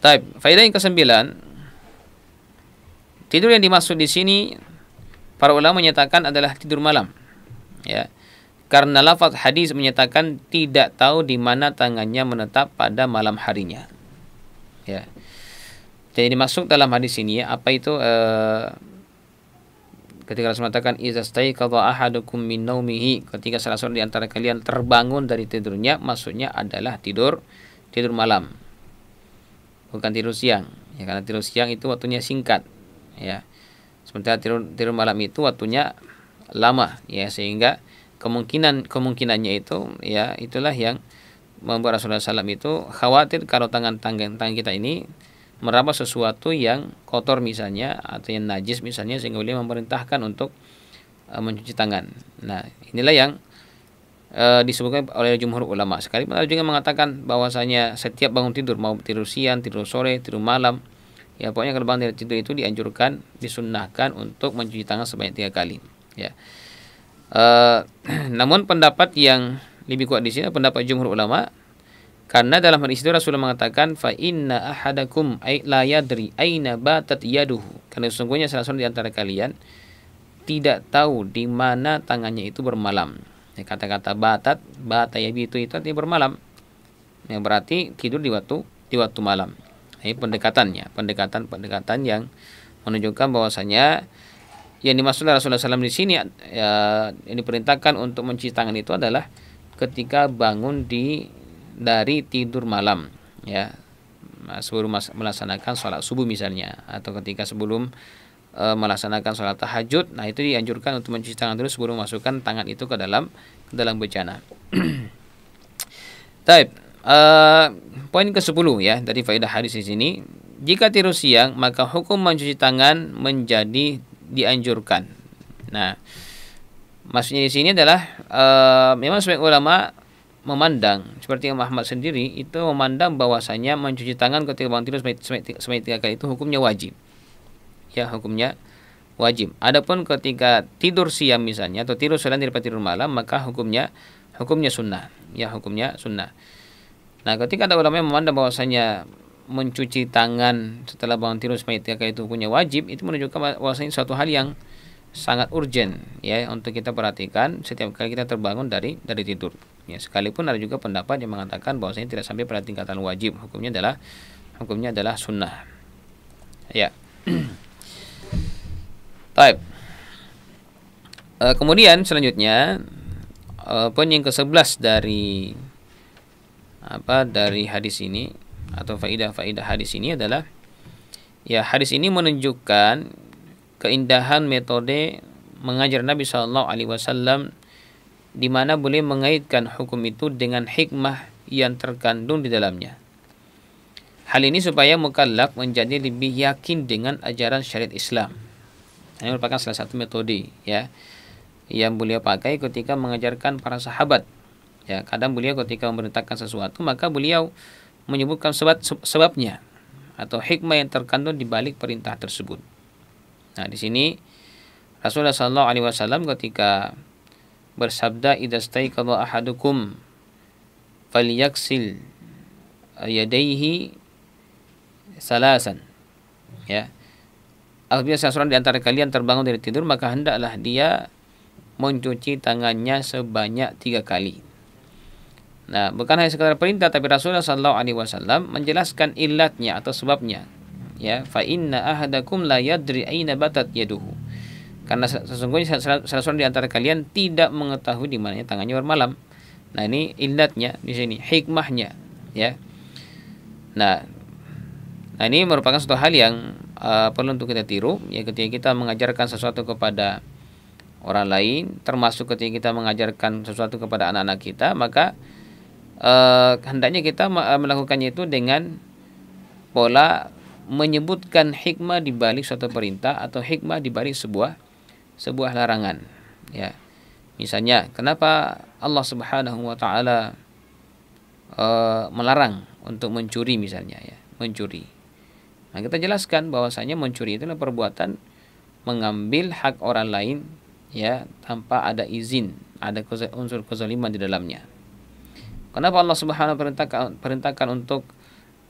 Taib, faedah yang kesembilan tidur yang dimaksud di sini para ulama menyatakan adalah tidur malam. Ya. Karena lafaz hadis menyatakan tidak tahu di mana tangannya menetap pada malam harinya. Ya. Jadi masuk dalam hadis ini ya, apa itu uh, ketika Rasul mengatakan stay kalau ahadukum min naumihi ketika salah seorang di antara kalian terbangun dari tidurnya maksudnya adalah tidur tidur malam bukan tidur siang ya karena tidur siang itu waktunya singkat ya sementara tidur tidur malam itu waktunya lama ya sehingga kemungkinan kemungkinannya itu ya itulah yang membuat Rasulullah SAW itu khawatir kalau tangan tangan tangan kita ini meraba sesuatu yang kotor misalnya atau yang najis misalnya sehingga beliau memerintahkan untuk uh, mencuci tangan. Nah, inilah yang uh, disebutkan oleh jumhur ulama. sekali. ada juga mengatakan bahwasanya setiap bangun tidur mau tidur siang, tidur sore, tidur malam, ya pokoknya kalau bangun tidur itu dianjurkan, disunnahkan untuk mencuci tangan sebanyak tiga kali. Ya. uh, namun pendapat yang lebih kuat di sini pendapat jumhur ulama karena dalam hadis itu Rasulullah mengatakan fa inna ahadakum ay la yadri aina batat yaduhu. Karena sesungguhnya salah seorang di antara kalian tidak tahu di mana tangannya itu bermalam. Ya, kata-kata batat, bata ya itu artinya bermalam. Yang berarti tidur di waktu di waktu malam. Ini pendekatannya, pendekatan-pendekatan yang menunjukkan bahwasanya yang dimaksud Rasulullah SAW di sini ya, yang diperintahkan untuk mencuci tangan itu adalah ketika bangun di dari tidur malam ya nah, sebelum melaksanakan sholat subuh misalnya atau ketika sebelum e, melaksanakan sholat tahajud nah itu dianjurkan untuk mencuci tangan dulu sebelum masukkan tangan itu ke dalam ke dalam bejana. Taib e, poin ke 10 ya dari faedah hadis di sini jika tidur siang maka hukum mencuci tangan menjadi dianjurkan. Nah maksudnya di sini adalah e, memang sebagai ulama memandang seperti Imam Ahmad sendiri itu memandang bahwasanya mencuci tangan ketika bangun tidur sebanyak tiga kali itu hukumnya wajib ya hukumnya wajib. Adapun ketika tidur siang misalnya atau tidur selain daripada tidur malam maka hukumnya hukumnya sunnah ya hukumnya sunnah. Nah ketika ada ulama memandang bahwasanya mencuci tangan setelah bangun tidur sebanyak tiga kali itu hukumnya wajib itu menunjukkan bahwasanya suatu hal yang sangat urgent ya untuk kita perhatikan setiap kali kita terbangun dari dari tidur. Ya, sekalipun ada juga pendapat yang mengatakan bahwasanya tidak sampai pada tingkatan wajib, hukumnya adalah hukumnya adalah sunnah. Ya. baik E, kemudian selanjutnya e, poin yang ke-11 dari apa dari hadis ini atau faidah-faidah hadis ini adalah ya hadis ini menunjukkan keindahan metode mengajar Nabi Shallallahu alaihi wasallam di mana boleh mengaitkan hukum itu dengan hikmah yang terkandung di dalamnya. Hal ini supaya mukallaf menjadi lebih yakin dengan ajaran syariat Islam. Ini merupakan salah satu metode ya yang beliau pakai ketika mengajarkan para sahabat. Ya, kadang beliau ketika memerintahkan sesuatu maka beliau menyebutkan sebab sebabnya atau hikmah yang terkandung di balik perintah tersebut. Nah, di sini Rasulullah Shallallahu Alaihi Wasallam ketika bersabda kalau ahadukum falyaksil yadaihi salasan ya apabila seseorang di antara kalian terbangun dari tidur maka hendaklah dia mencuci tangannya sebanyak tiga kali nah bukan hanya sekedar perintah tapi Rasulullah Shallallahu Alaihi Wasallam menjelaskan ilatnya atau sebabnya ya fa inna ahadakum la yadri aina batat yaduhu karena sesungguhnya salah seorang di antara kalian tidak mengetahui di mananya tangannya bermalam. Nah, ini illatnya di sini, hikmahnya, ya. Nah, nah ini merupakan suatu hal yang uh, perlu untuk kita tiru ya ketika kita mengajarkan sesuatu kepada orang lain, termasuk ketika kita mengajarkan sesuatu kepada anak-anak kita, maka uh, eh, hendaknya kita eh, melakukannya itu dengan pola menyebutkan hikmah di balik suatu perintah atau hikmah di balik sebuah sebuah larangan ya misalnya kenapa Allah Subhanahu wa taala e, melarang untuk mencuri misalnya ya mencuri nah kita jelaskan bahwasanya mencuri itu adalah perbuatan mengambil hak orang lain ya tanpa ada izin ada unsur kezaliman di dalamnya kenapa Allah Subhanahu perintahkan perintahkan untuk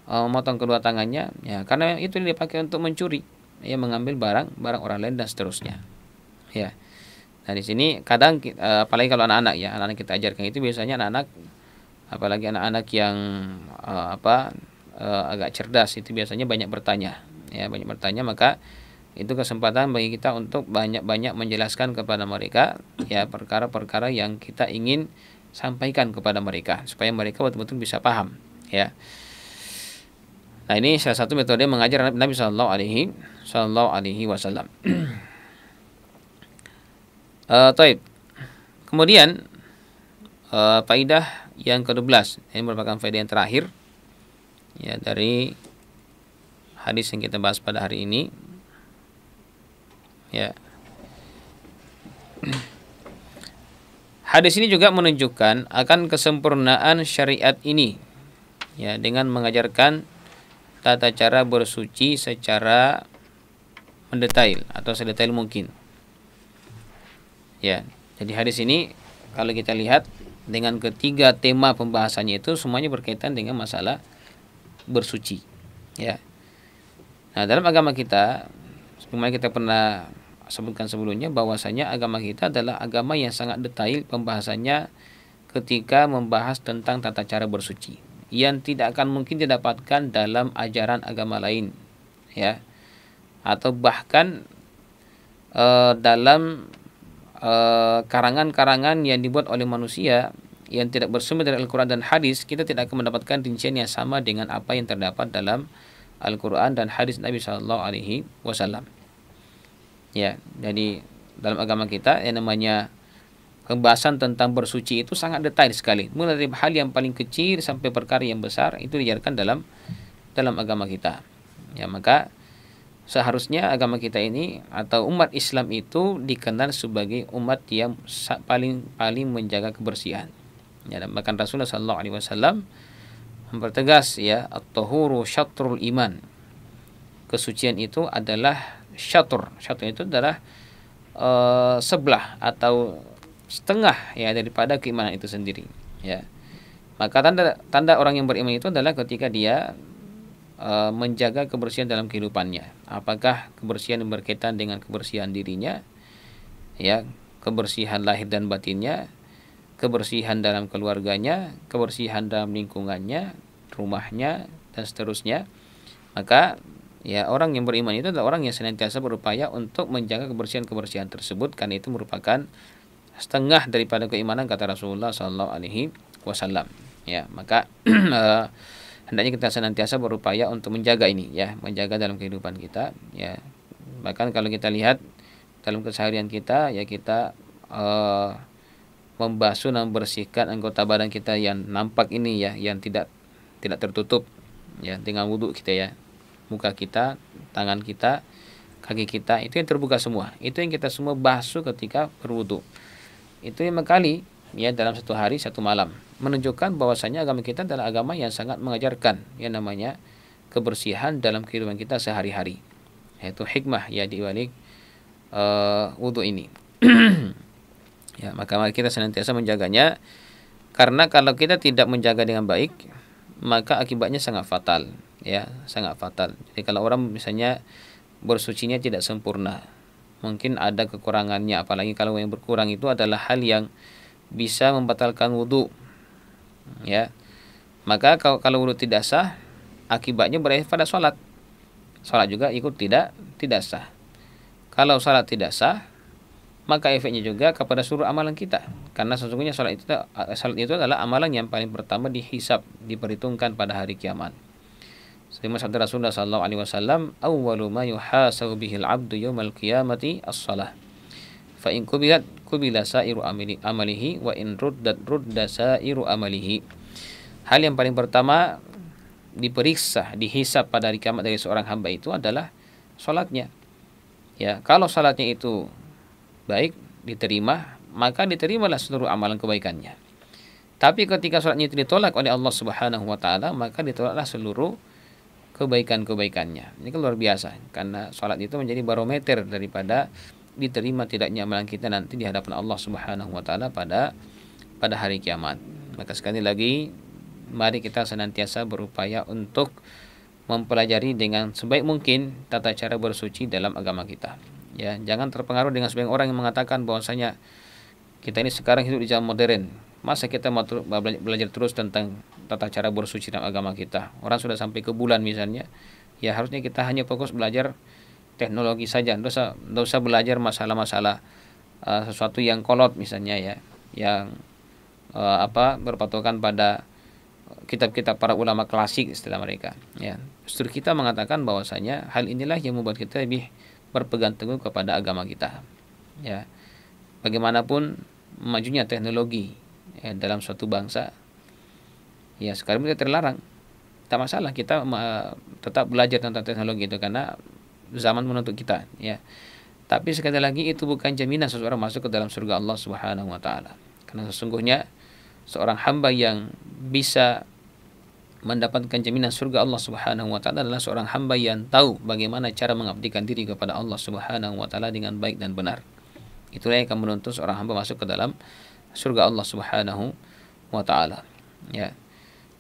eh, memotong kedua tangannya ya karena itu dipakai untuk mencuri ya mengambil barang barang orang lain dan seterusnya ya nah di sini kadang eh, apalagi kalau anak-anak ya anak-anak kita ajarkan itu biasanya anak-anak apalagi anak-anak yang eh, apa eh, agak cerdas itu biasanya banyak bertanya ya banyak bertanya maka itu kesempatan bagi kita untuk banyak-banyak menjelaskan kepada mereka ya perkara-perkara yang kita ingin sampaikan kepada mereka supaya mereka betul-betul bisa paham ya Nah ini salah satu metode mengajar Nabi Shallallahu Alaihi Shallallahu Alaihi Wasallam. Uh, eh, taib. Kemudian uh, faidah yang ke-12 ini merupakan faidah yang terakhir ya dari hadis yang kita bahas pada hari ini. Ya. Hadis ini juga menunjukkan akan kesempurnaan syariat ini ya dengan mengajarkan tata cara bersuci secara mendetail atau sedetail mungkin. Ya, jadi hadis ini kalau kita lihat dengan ketiga tema pembahasannya itu semuanya berkaitan dengan masalah bersuci. Ya. Nah, dalam agama kita sebagaimana kita pernah sebutkan sebelumnya bahwasanya agama kita adalah agama yang sangat detail pembahasannya ketika membahas tentang tata cara bersuci yang tidak akan mungkin didapatkan dalam ajaran agama lain ya atau bahkan e, dalam Eh, karangan-karangan yang dibuat oleh manusia yang tidak bersumber dari Al-Quran dan hadis, kita tidak akan mendapatkan rincian yang sama dengan apa yang terdapat dalam Al-Quran dan hadis Nabi Shallallahu Alaihi Wasallam. Ya, jadi dalam agama kita yang namanya pembahasan tentang bersuci itu sangat detail sekali. Mulai dari hal yang paling kecil sampai perkara yang besar itu diajarkan dalam dalam agama kita. Ya, maka seharusnya agama kita ini atau umat Islam itu dikenal sebagai umat yang paling paling menjaga kebersihan. Ya, dan bahkan Rasulullah Shallallahu Alaihi Wasallam mempertegas ya at-tahuru syatrul iman. Kesucian itu adalah syatur. Syatur itu adalah e, sebelah atau setengah ya daripada keimanan itu sendiri. Ya. Maka tanda tanda orang yang beriman itu adalah ketika dia Eh, menjaga kebersihan dalam kehidupannya. Apakah kebersihan berkaitan dengan kebersihan dirinya, ya, kebersihan lahir dan batinnya, kebersihan dalam keluarganya, kebersihan dalam lingkungannya, rumahnya dan seterusnya. Maka ya orang yang beriman itu adalah orang yang senantiasa berupaya untuk menjaga kebersihan-kebersihan tersebut karena itu merupakan setengah daripada keimanan kata Rasulullah Sallallahu alaihi wasallam. Ya, maka eh, hendaknya kita senantiasa berupaya untuk menjaga ini ya menjaga dalam kehidupan kita ya bahkan kalau kita lihat dalam keseharian kita ya kita uh, membasuh dan membersihkan anggota badan kita yang nampak ini ya yang tidak tidak tertutup ya dengan wudhu kita ya muka kita tangan kita kaki kita itu yang terbuka semua itu yang kita semua basuh ketika berwudhu itu yang kali ya dalam satu hari satu malam menunjukkan bahwasanya agama kita adalah agama yang sangat mengajarkan yang namanya kebersihan dalam kehidupan kita sehari-hari yaitu hikmah ya di balik uh, eh, wudhu ini ya maka mari kita senantiasa menjaganya karena kalau kita tidak menjaga dengan baik maka akibatnya sangat fatal ya sangat fatal jadi kalau orang misalnya bersucinya tidak sempurna mungkin ada kekurangannya apalagi kalau yang berkurang itu adalah hal yang bisa membatalkan wudhu ya maka kalau kalau wudhu tidak sah akibatnya berakhir pada sholat sholat juga ikut tidak tidak sah kalau sholat tidak sah maka efeknya juga kepada seluruh amalan kita karena sesungguhnya sholat itu sholat itu adalah amalan yang paling pertama dihisap diperhitungkan pada hari kiamat Sebagaimana sabda Rasulullah sallallahu alaihi wasallam, "Awwalu ma yuhasabu bihil 'abdu qiyamati as-shalah." Fa in kubila sairu amali, amalihi wa in ruddat rudda sairu amalihi. Hal yang paling pertama diperiksa, dihisap pada hari kiamat dari seorang hamba itu adalah sholatnya. Ya, kalau sholatnya itu baik, diterima, maka diterimalah seluruh amalan kebaikannya. Tapi ketika sholatnya itu ditolak oleh Allah Subhanahu wa taala, maka ditolaklah seluruh kebaikan-kebaikannya. Ini kan luar biasa karena sholat itu menjadi barometer daripada diterima tidaknya amalan kita nanti di hadapan Allah Subhanahu wa taala pada pada hari kiamat. Maka sekali lagi mari kita senantiasa berupaya untuk mempelajari dengan sebaik mungkin tata cara bersuci dalam agama kita. Ya, jangan terpengaruh dengan sebagian orang yang mengatakan bahwasanya kita ini sekarang hidup di zaman modern. Masa kita mau belajar terus tentang tata cara bersuci dalam agama kita? Orang sudah sampai ke bulan misalnya. Ya harusnya kita hanya fokus belajar teknologi saja nggak usah tidak usah belajar masalah-masalah uh, sesuatu yang kolot misalnya ya yang uh, apa berpatokan pada kitab-kitab para ulama klasik setelah mereka ya justru kita mengatakan bahwasanya hal inilah yang membuat kita lebih berpegang teguh kepada agama kita ya bagaimanapun majunya teknologi ya, dalam suatu bangsa ya sekarang kita terlarang tak masalah kita uh, tetap belajar tentang teknologi itu karena zaman menuntut kita ya tapi sekali lagi itu bukan jaminan seseorang masuk ke dalam surga Allah Subhanahu wa taala karena sesungguhnya seorang hamba yang bisa mendapatkan jaminan surga Allah Subhanahu wa taala adalah seorang hamba yang tahu bagaimana cara mengabdikan diri kepada Allah Subhanahu wa taala dengan baik dan benar. Itulah yang akan menuntut seorang hamba masuk ke dalam surga Allah Subhanahu wa taala. Ya.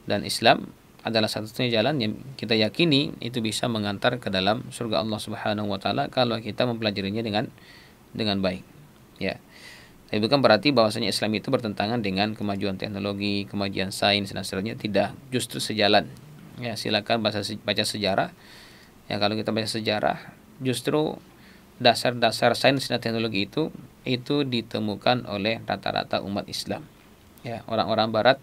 Dan Islam adalah satu-satunya jalan yang kita yakini itu bisa mengantar ke dalam surga Allah Subhanahu wa taala kalau kita mempelajarinya dengan dengan baik. Ya. Tapi bukan berarti bahwasanya Islam itu bertentangan dengan kemajuan teknologi, kemajuan sains dan seterusnya tidak, justru sejalan. Ya, silakan baca baca sejarah. Ya, kalau kita baca sejarah, justru dasar-dasar sains dan teknologi itu itu ditemukan oleh rata-rata umat Islam. Ya, orang-orang barat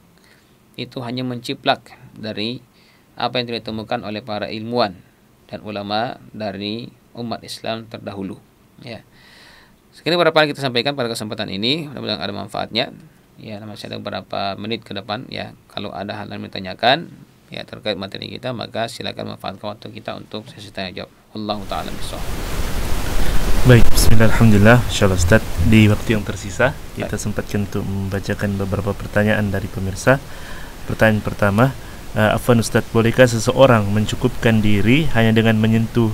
itu hanya menciplak dari apa yang telah ditemukan oleh para ilmuwan dan ulama dari umat Islam terdahulu ya sekian beberapa yang kita sampaikan pada kesempatan ini mudah-mudahan ada manfaatnya ya masih ada beberapa menit ke depan ya kalau ada hal yang ditanyakan ya terkait materi kita maka silakan manfaatkan waktu kita untuk sesi tanya jawab Allah taala bismillah Baik, bismillahirrahmanirrahim Ustaz, di waktu yang tersisa Kita sempatkan untuk membacakan beberapa pertanyaan dari pemirsa Pertanyaan pertama, uh, Afwan Ustadz, bolehkah seseorang mencukupkan diri hanya dengan menyentuh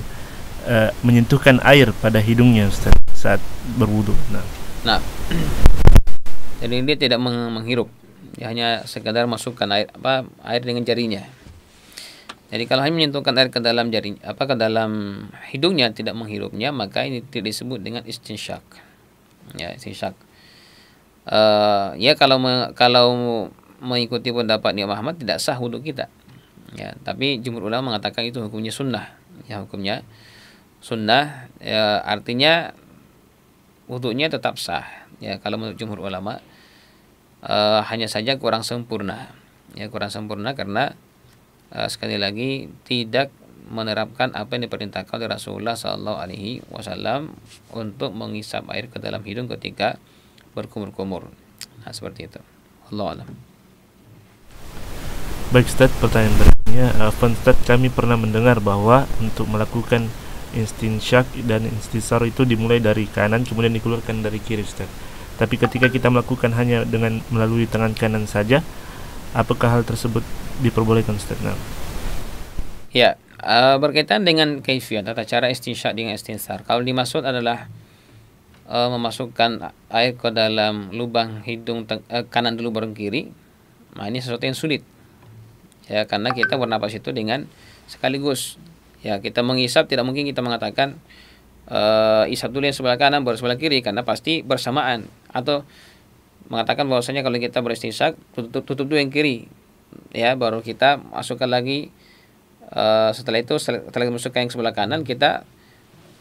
eh, menyentuhkan air pada hidungnya Ustaz saat berwudu? Nah. Nah. Jadi dia tidak menghirup. Dia hanya sekadar masukkan air apa air dengan jarinya. Jadi kalau hanya menyentuhkan air ke dalam jari apa ke dalam hidungnya tidak menghirupnya maka ini tidak disebut dengan istinsyak. Ya, istinsyak. Uh, eh, ya kalau me, kalau mengikuti pendapat Imam Ahmad tidak sah wudu kita. Ya, tapi jumhur ulama mengatakan itu hukumnya sunnah. Ya, hukumnya sunnah ya, artinya wudunya tetap sah. Ya, kalau menurut jumhur ulama e, hanya saja kurang sempurna. Ya, kurang sempurna karena e, sekali lagi tidak menerapkan apa yang diperintahkan oleh Rasulullah Shallallahu Alaihi Wasallam untuk mengisap air ke dalam hidung ketika berkumur-kumur. Nah seperti itu. Allah alam. Baik Ustaz, pertanyaan berikutnya uh, Fun Ustaz, kami pernah mendengar bahwa Untuk melakukan instinsak dan instisar itu dimulai dari kanan Kemudian dikeluarkan dari kiri Ustaz Tapi ketika kita melakukan hanya dengan melalui tangan kanan saja Apakah hal tersebut diperbolehkan Ustaz? Nah. Ya, uh, berkaitan dengan kaifiat tata cara istinsyak dengan istinsar Kalau dimaksud adalah uh, memasukkan air ke dalam lubang hidung uh, kanan dulu baru kiri Nah ini sesuatu yang sulit ya karena kita bernapas itu dengan sekaligus ya kita mengisap tidak mungkin kita mengatakan uh, isap dulu yang sebelah kanan baru sebelah kiri karena pasti bersamaan atau mengatakan bahwasanya kalau kita beristinsak tutup tutup dulu yang kiri ya baru kita masukkan lagi uh, setelah itu setelah masukkan yang sebelah kanan kita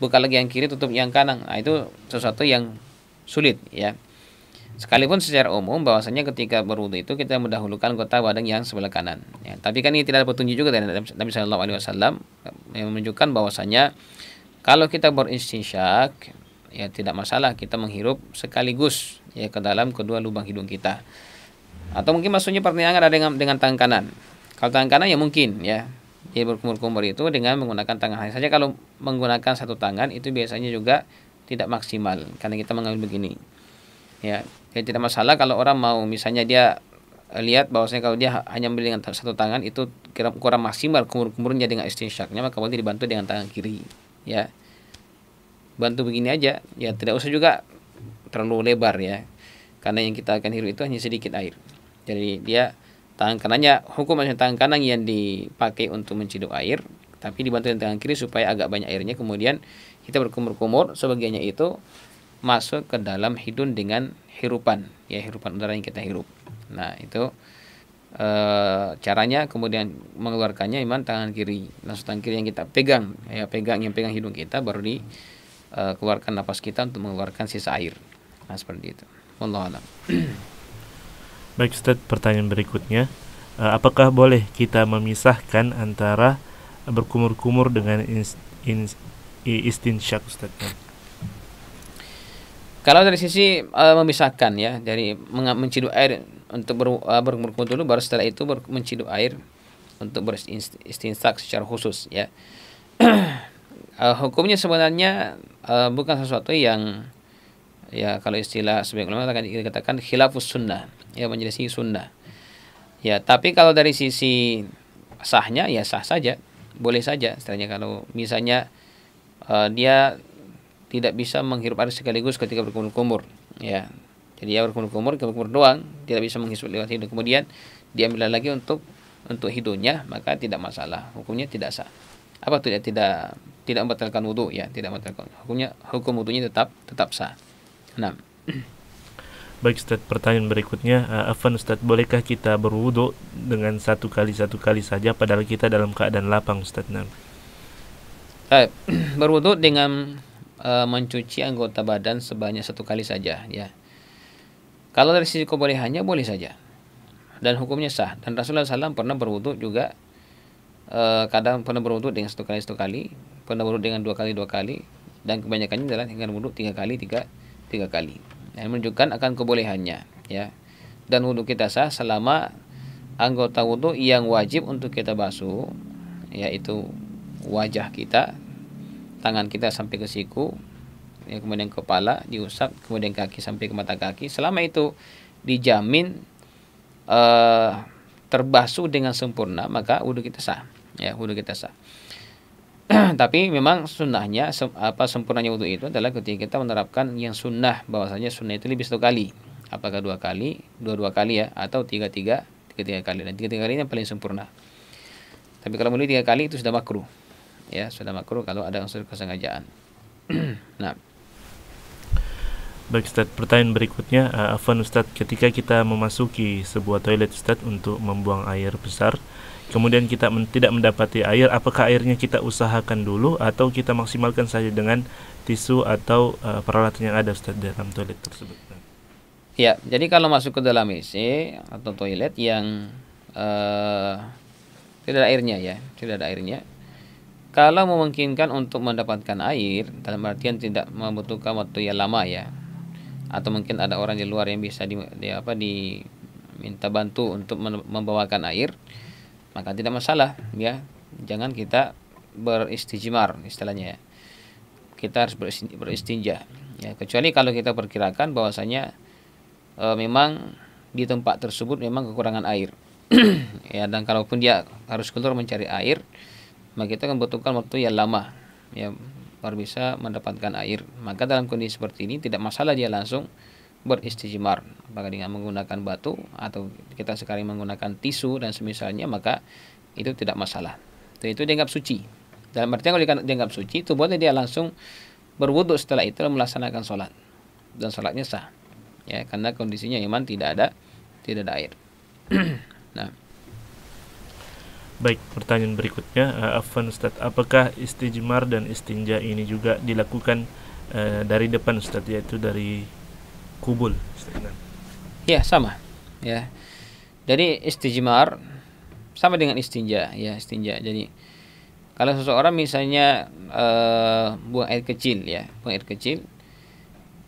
buka lagi yang kiri tutup yang kanan nah, itu sesuatu yang sulit ya Sekalipun secara umum bahwasanya ketika berwudu itu kita mendahulukan kota badan yang sebelah kanan. Ya, tapi kan ini tidak ada petunjuk juga dari Nabi Shallallahu Alaihi Wasallam yang menunjukkan bahwasanya kalau kita beristinsyak ya tidak masalah kita menghirup sekaligus ya ke dalam kedua lubang hidung kita. Atau mungkin maksudnya pertanyaan ada dengan dengan tangan kanan. Kalau tangan kanan ya mungkin ya dia berkumur-kumur itu dengan menggunakan tangan hanya saja kalau menggunakan satu tangan itu biasanya juga tidak maksimal karena kita mengambil begini ya ya tidak masalah kalau orang mau misalnya dia eh, lihat bahwasanya kalau dia hanya ambil dengan satu tangan itu kurang, kurang maksimal kumur-kumurnya dengan istinsyaknya maka boleh dibantu dengan tangan kiri ya bantu begini aja ya tidak usah juga terlalu lebar ya karena yang kita akan hirup itu hanya sedikit air jadi dia tangan kanannya hukum hanya tangan kanan yang dipakai untuk menciduk air tapi dibantu dengan tangan kiri supaya agak banyak airnya kemudian kita berkumur-kumur sebagiannya itu masuk ke dalam hidung dengan hirupan ya hirupan udara yang kita hirup nah itu e, caranya kemudian mengeluarkannya iman tangan kiri langsung tangan kiri yang kita pegang ya pegang yang pegang hidung kita baru di e, keluarkan napas kita untuk mengeluarkan sisa air nah seperti itu Allah alam baik Ustaz pertanyaan berikutnya e, apakah boleh kita memisahkan antara berkumur-kumur dengan ins, ins, istinsyak Ustaz kalau dari sisi uh, memisahkan ya, dari menciduk air untuk ber, uh, eh, berkumur dulu, baru setelah itu ber, menciduk air untuk beristinsak secara khusus ya. uh, hukumnya sebenarnya uh, bukan sesuatu yang ya kalau istilah sebagian ulama akan dikatakan khilafus sunnah ya menyelisih sunnah ya tapi kalau dari sisi sahnya ya sah saja boleh saja setelahnya kalau misalnya uh, dia tidak bisa menghirup air sekaligus ketika berkumur-kumur ya jadi ya berkumur-kumur kumur doang tidak bisa menghirup lewat hidung kemudian diambil lagi untuk untuk hidungnya maka tidak masalah hukumnya tidak sah apa tidak ya, tidak tidak membatalkan wudhu ya tidak membatalkan hukumnya hukum wudhunya tetap tetap sah enam Baik Ustaz, pertanyaan berikutnya uh, Afan Ustaz, bolehkah kita berwudhu dengan satu kali satu kali saja padahal kita dalam keadaan lapang Ustaz? Nah. Eh, berwudhu dengan e, mencuci anggota badan sebanyak satu kali saja ya. Kalau dari sisi kebolehannya boleh saja dan hukumnya sah dan Rasulullah SAW pernah berwudhu juga e, kadang pernah berwudhu dengan satu kali satu kali pernah berwudhu dengan dua kali dua kali dan kebanyakannya adalah dengan wudhu tiga kali tiga tiga kali dan menunjukkan akan kebolehannya ya dan wudhu kita sah selama anggota wudhu yang wajib untuk kita basuh yaitu wajah kita tangan kita sampai ke siku, ya, kemudian kepala diusap, kemudian kaki sampai ke mata kaki. Selama itu dijamin uh, terbasuh dengan sempurna, maka wudhu kita sah. Ya, wudhu kita sah. Tapi memang sunnahnya sem apa sempurnanya wudhu itu adalah ketika kita menerapkan yang sunnah, bahwasanya sunnah itu lebih satu kali. Apakah dua kali, dua-dua kali ya, atau tiga-tiga, tiga-tiga kali. Dan tiga-tiga kali ini yang paling sempurna. Tapi kalau mulai tiga kali itu sudah makruh ya sudah makruh kalau ada unsur kesengajaan nah Baik Ustaz, pertanyaan berikutnya uh, Afan Ustaz, ketika kita memasuki sebuah toilet Ustaz untuk membuang air besar Kemudian kita men tidak mendapati air, apakah airnya kita usahakan dulu Atau kita maksimalkan saja dengan tisu atau uh, peralatan yang ada Ustaz dalam toilet tersebut Ya, jadi kalau masuk ke dalam WC atau toilet yang uh, tidak ada airnya ya, tidak ada airnya kalau memungkinkan untuk mendapatkan air dalam artian tidak membutuhkan waktu yang lama ya atau mungkin ada orang di luar yang bisa di, di apa diminta bantu untuk membawakan air maka tidak masalah ya jangan kita beristijmar istilahnya ya kita harus beristinja ya kecuali kalau kita perkirakan bahwasanya e, memang di tempat tersebut memang kekurangan air ya dan kalaupun dia harus keluar mencari air maka nah, kita akan membutuhkan waktu yang lama ya baru bisa mendapatkan air. Maka dalam kondisi seperti ini tidak masalah dia langsung beristijmar apakah dengan menggunakan batu atau kita sekarang menggunakan tisu dan semisalnya maka itu tidak masalah. Itu, itu dianggap suci. Dalam artian kalau dianggap suci, itu boleh dia langsung berwudhu setelah itu melaksanakan sholat dan sholatnya sah. Ya, karena kondisinya iman tidak ada tidak ada air. nah, Baik, pertanyaan berikutnya, uh, eh, Afan Ustaz, apakah istijmar dan istinja ini juga dilakukan uh, dari depan Ustaz, yaitu dari kubul? Ustaz. Ya, sama. Ya. Jadi istijmar sama dengan istinja, ya istinja. Jadi kalau seseorang misalnya uh, buang air kecil ya, buang air kecil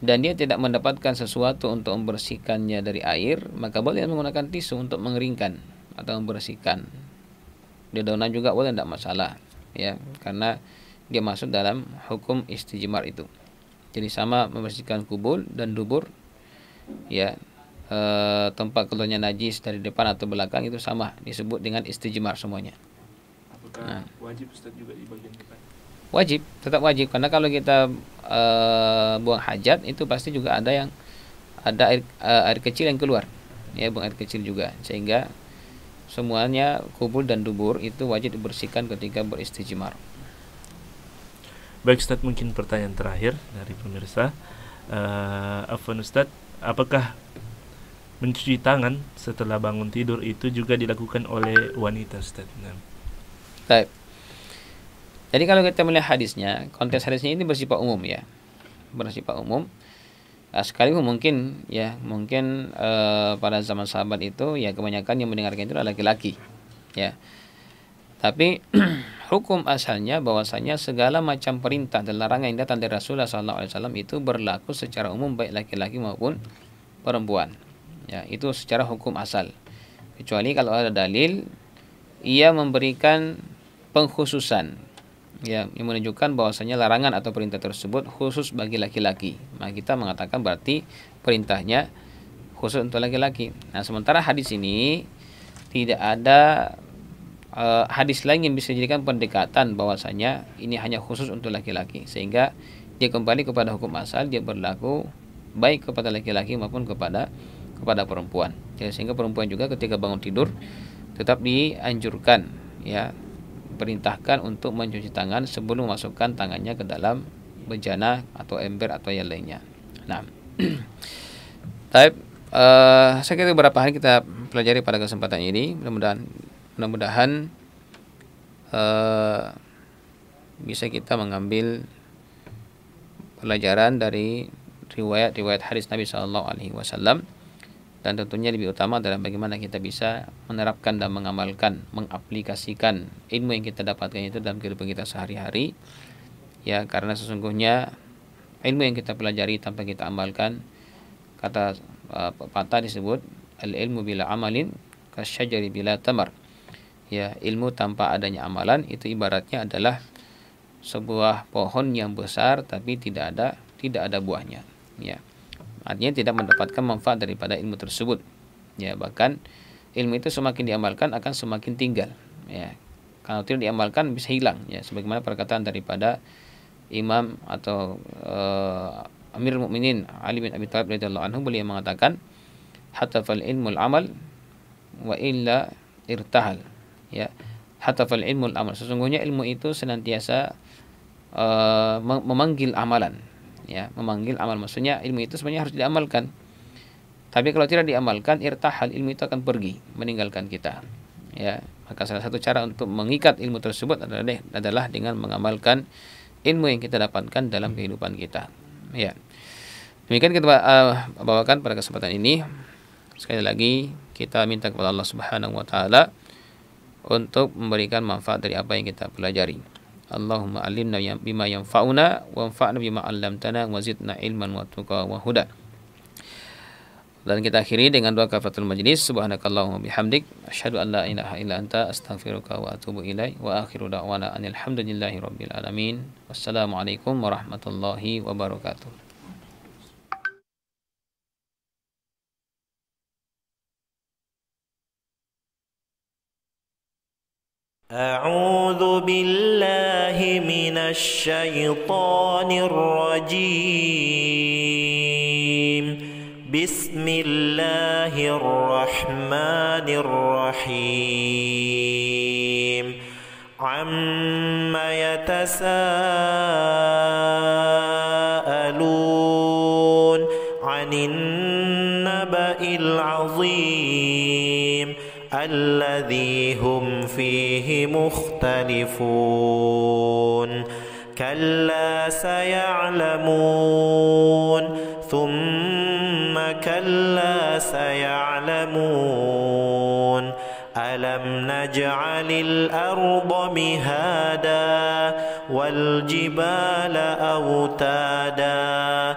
dan dia tidak mendapatkan sesuatu untuk membersihkannya dari air, maka boleh menggunakan tisu untuk mengeringkan atau membersihkan dedaunan juga boleh tidak masalah ya karena dia masuk dalam hukum istijmar itu jadi sama membersihkan kubul dan dubur ya e, tempat keluarnya najis dari depan atau belakang itu sama disebut dengan istijmar semuanya nah. wajib Ustaz juga di bagian depan wajib tetap wajib karena kalau kita e, buang hajat itu pasti juga ada yang ada air, e, air kecil yang keluar ya buang air kecil juga sehingga semuanya kubul dan dubur itu wajib dibersihkan ketika beristijmar. Baik Ustaz, mungkin pertanyaan terakhir dari pemirsa. Uh, eh, Afan Ustaz, apakah mencuci tangan setelah bangun tidur itu juga dilakukan oleh wanita Ustaz? Nah. Baik. Jadi kalau kita melihat hadisnya, konteks hadisnya ini bersifat umum ya. Bersifat umum Eh, sekali mungkin ya mungkin e, pada zaman sahabat itu ya kebanyakan yang mendengarkan itu adalah laki-laki ya tapi hukum asalnya bahwasanya segala macam perintah dan larangan yang datang dari Rasulullah SAW itu berlaku secara umum baik laki-laki maupun perempuan ya itu secara hukum asal kecuali kalau ada dalil ia memberikan pengkhususan ya yang menunjukkan bahwasanya larangan atau perintah tersebut khusus bagi laki-laki. Nah, kita mengatakan berarti perintahnya khusus untuk laki-laki. Nah, sementara hadis ini tidak ada e, hadis lain yang bisa dijadikan pendekatan bahwasanya ini hanya khusus untuk laki-laki sehingga dia kembali kepada hukum asal dia berlaku baik kepada laki-laki maupun kepada kepada perempuan. Jadi ya, sehingga perempuan juga ketika bangun tidur tetap dianjurkan ya diperintahkan untuk mencuci tangan sebelum memasukkan tangannya ke dalam bejana atau ember atau yang lainnya. Nah, tapi uh, eh, saya kira beberapa hari kita pelajari pada kesempatan ini. Mudah-mudahan mudah-mudahan uh, bisa kita mengambil pelajaran dari riwayat-riwayat hadis Nabi Shallallahu Alaihi Wasallam dan tentunya lebih utama adalah bagaimana kita bisa menerapkan dan mengamalkan, mengaplikasikan ilmu yang kita dapatkan itu dalam kehidupan kita sehari-hari. Ya, karena sesungguhnya ilmu yang kita pelajari tanpa kita amalkan kata uh, e, patah disebut al ilmu bila amalin kasyajari bila tamar. Ya, ilmu tanpa adanya amalan itu ibaratnya adalah sebuah pohon yang besar tapi tidak ada tidak ada buahnya. Ya artinya tidak mendapatkan manfaat daripada ilmu tersebut ya bahkan ilmu itu semakin diamalkan akan semakin tinggal ya kalau tidak diamalkan bisa hilang ya sebagaimana perkataan daripada imam atau uh, Amir Mukminin Ali bin Abi Thalib radhiyallahu anhu beliau mengatakan hatta fal ilmul amal wa illa irtahal ya hatta fal ilmul amal sesungguhnya ilmu itu senantiasa uh, memanggil amalan ya memanggil amal maksudnya ilmu itu sebenarnya harus diamalkan tapi kalau tidak diamalkan irtahal ilmu itu akan pergi meninggalkan kita ya maka salah satu cara untuk mengikat ilmu tersebut adalah adalah dengan mengamalkan ilmu yang kita dapatkan dalam kehidupan kita ya demikian kita eh, bawakan pada kesempatan ini sekali lagi kita minta kepada Allah Subhanahu wa taala untuk memberikan manfaat dari apa yang kita pelajari. Allahumma alimna bima yang fauna wa fa'na bima alamtana wa zidna ilman wa tuqa wa huda. Dan kita akhiri dengan doa kafatul majlis. Subhanakallahumma bihamdik. ashhadu an ilaha illa anta. Astaghfiruka wa atubu ilaih. Wa akhiru da'wana anilhamdulillahi rabbil alamin. Wassalamualaikum warahmatullahi wabarakatuh. أعوذ بالله من الشيطان الرجيم بسم الله الرحمن الرحيم عم يتساءلون عن النبأ العظيم الذي هم فيه مختلفون كلا سيعلمون ثم كلا سيعلمون ألم نجعل الأرض مهادا والجبال أوتادا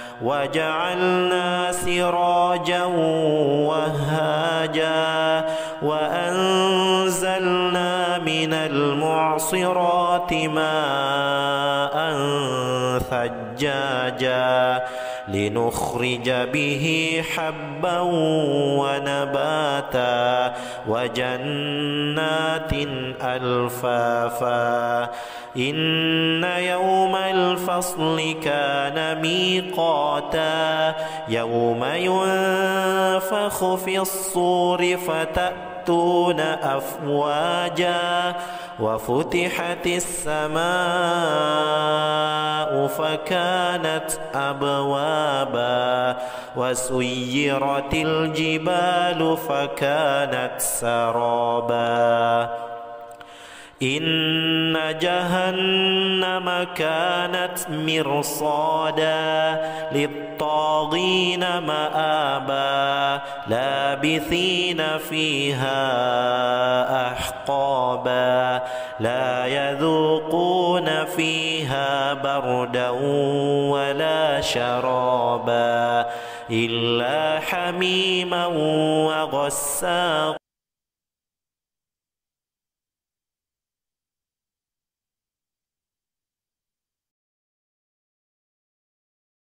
وجعلنا سراجا وهاجا وأنزلنا من المعصرات ماء ثجاجا لنخرج به حبا ونباتا وجنات ألفافا إن يوم الفصل كان ميقاتا يوم ينفخ في الصور فتأتي يأتون أفواجا وفتحت السماء فكانت أبوابا وسيرت الجبال فكانت سرابا إن جهنم كانت مرصادا للطاغين مآبا لابثين فيها أحقابا لا يذوقون فيها بردا ولا شرابا إلا حميما وغساقا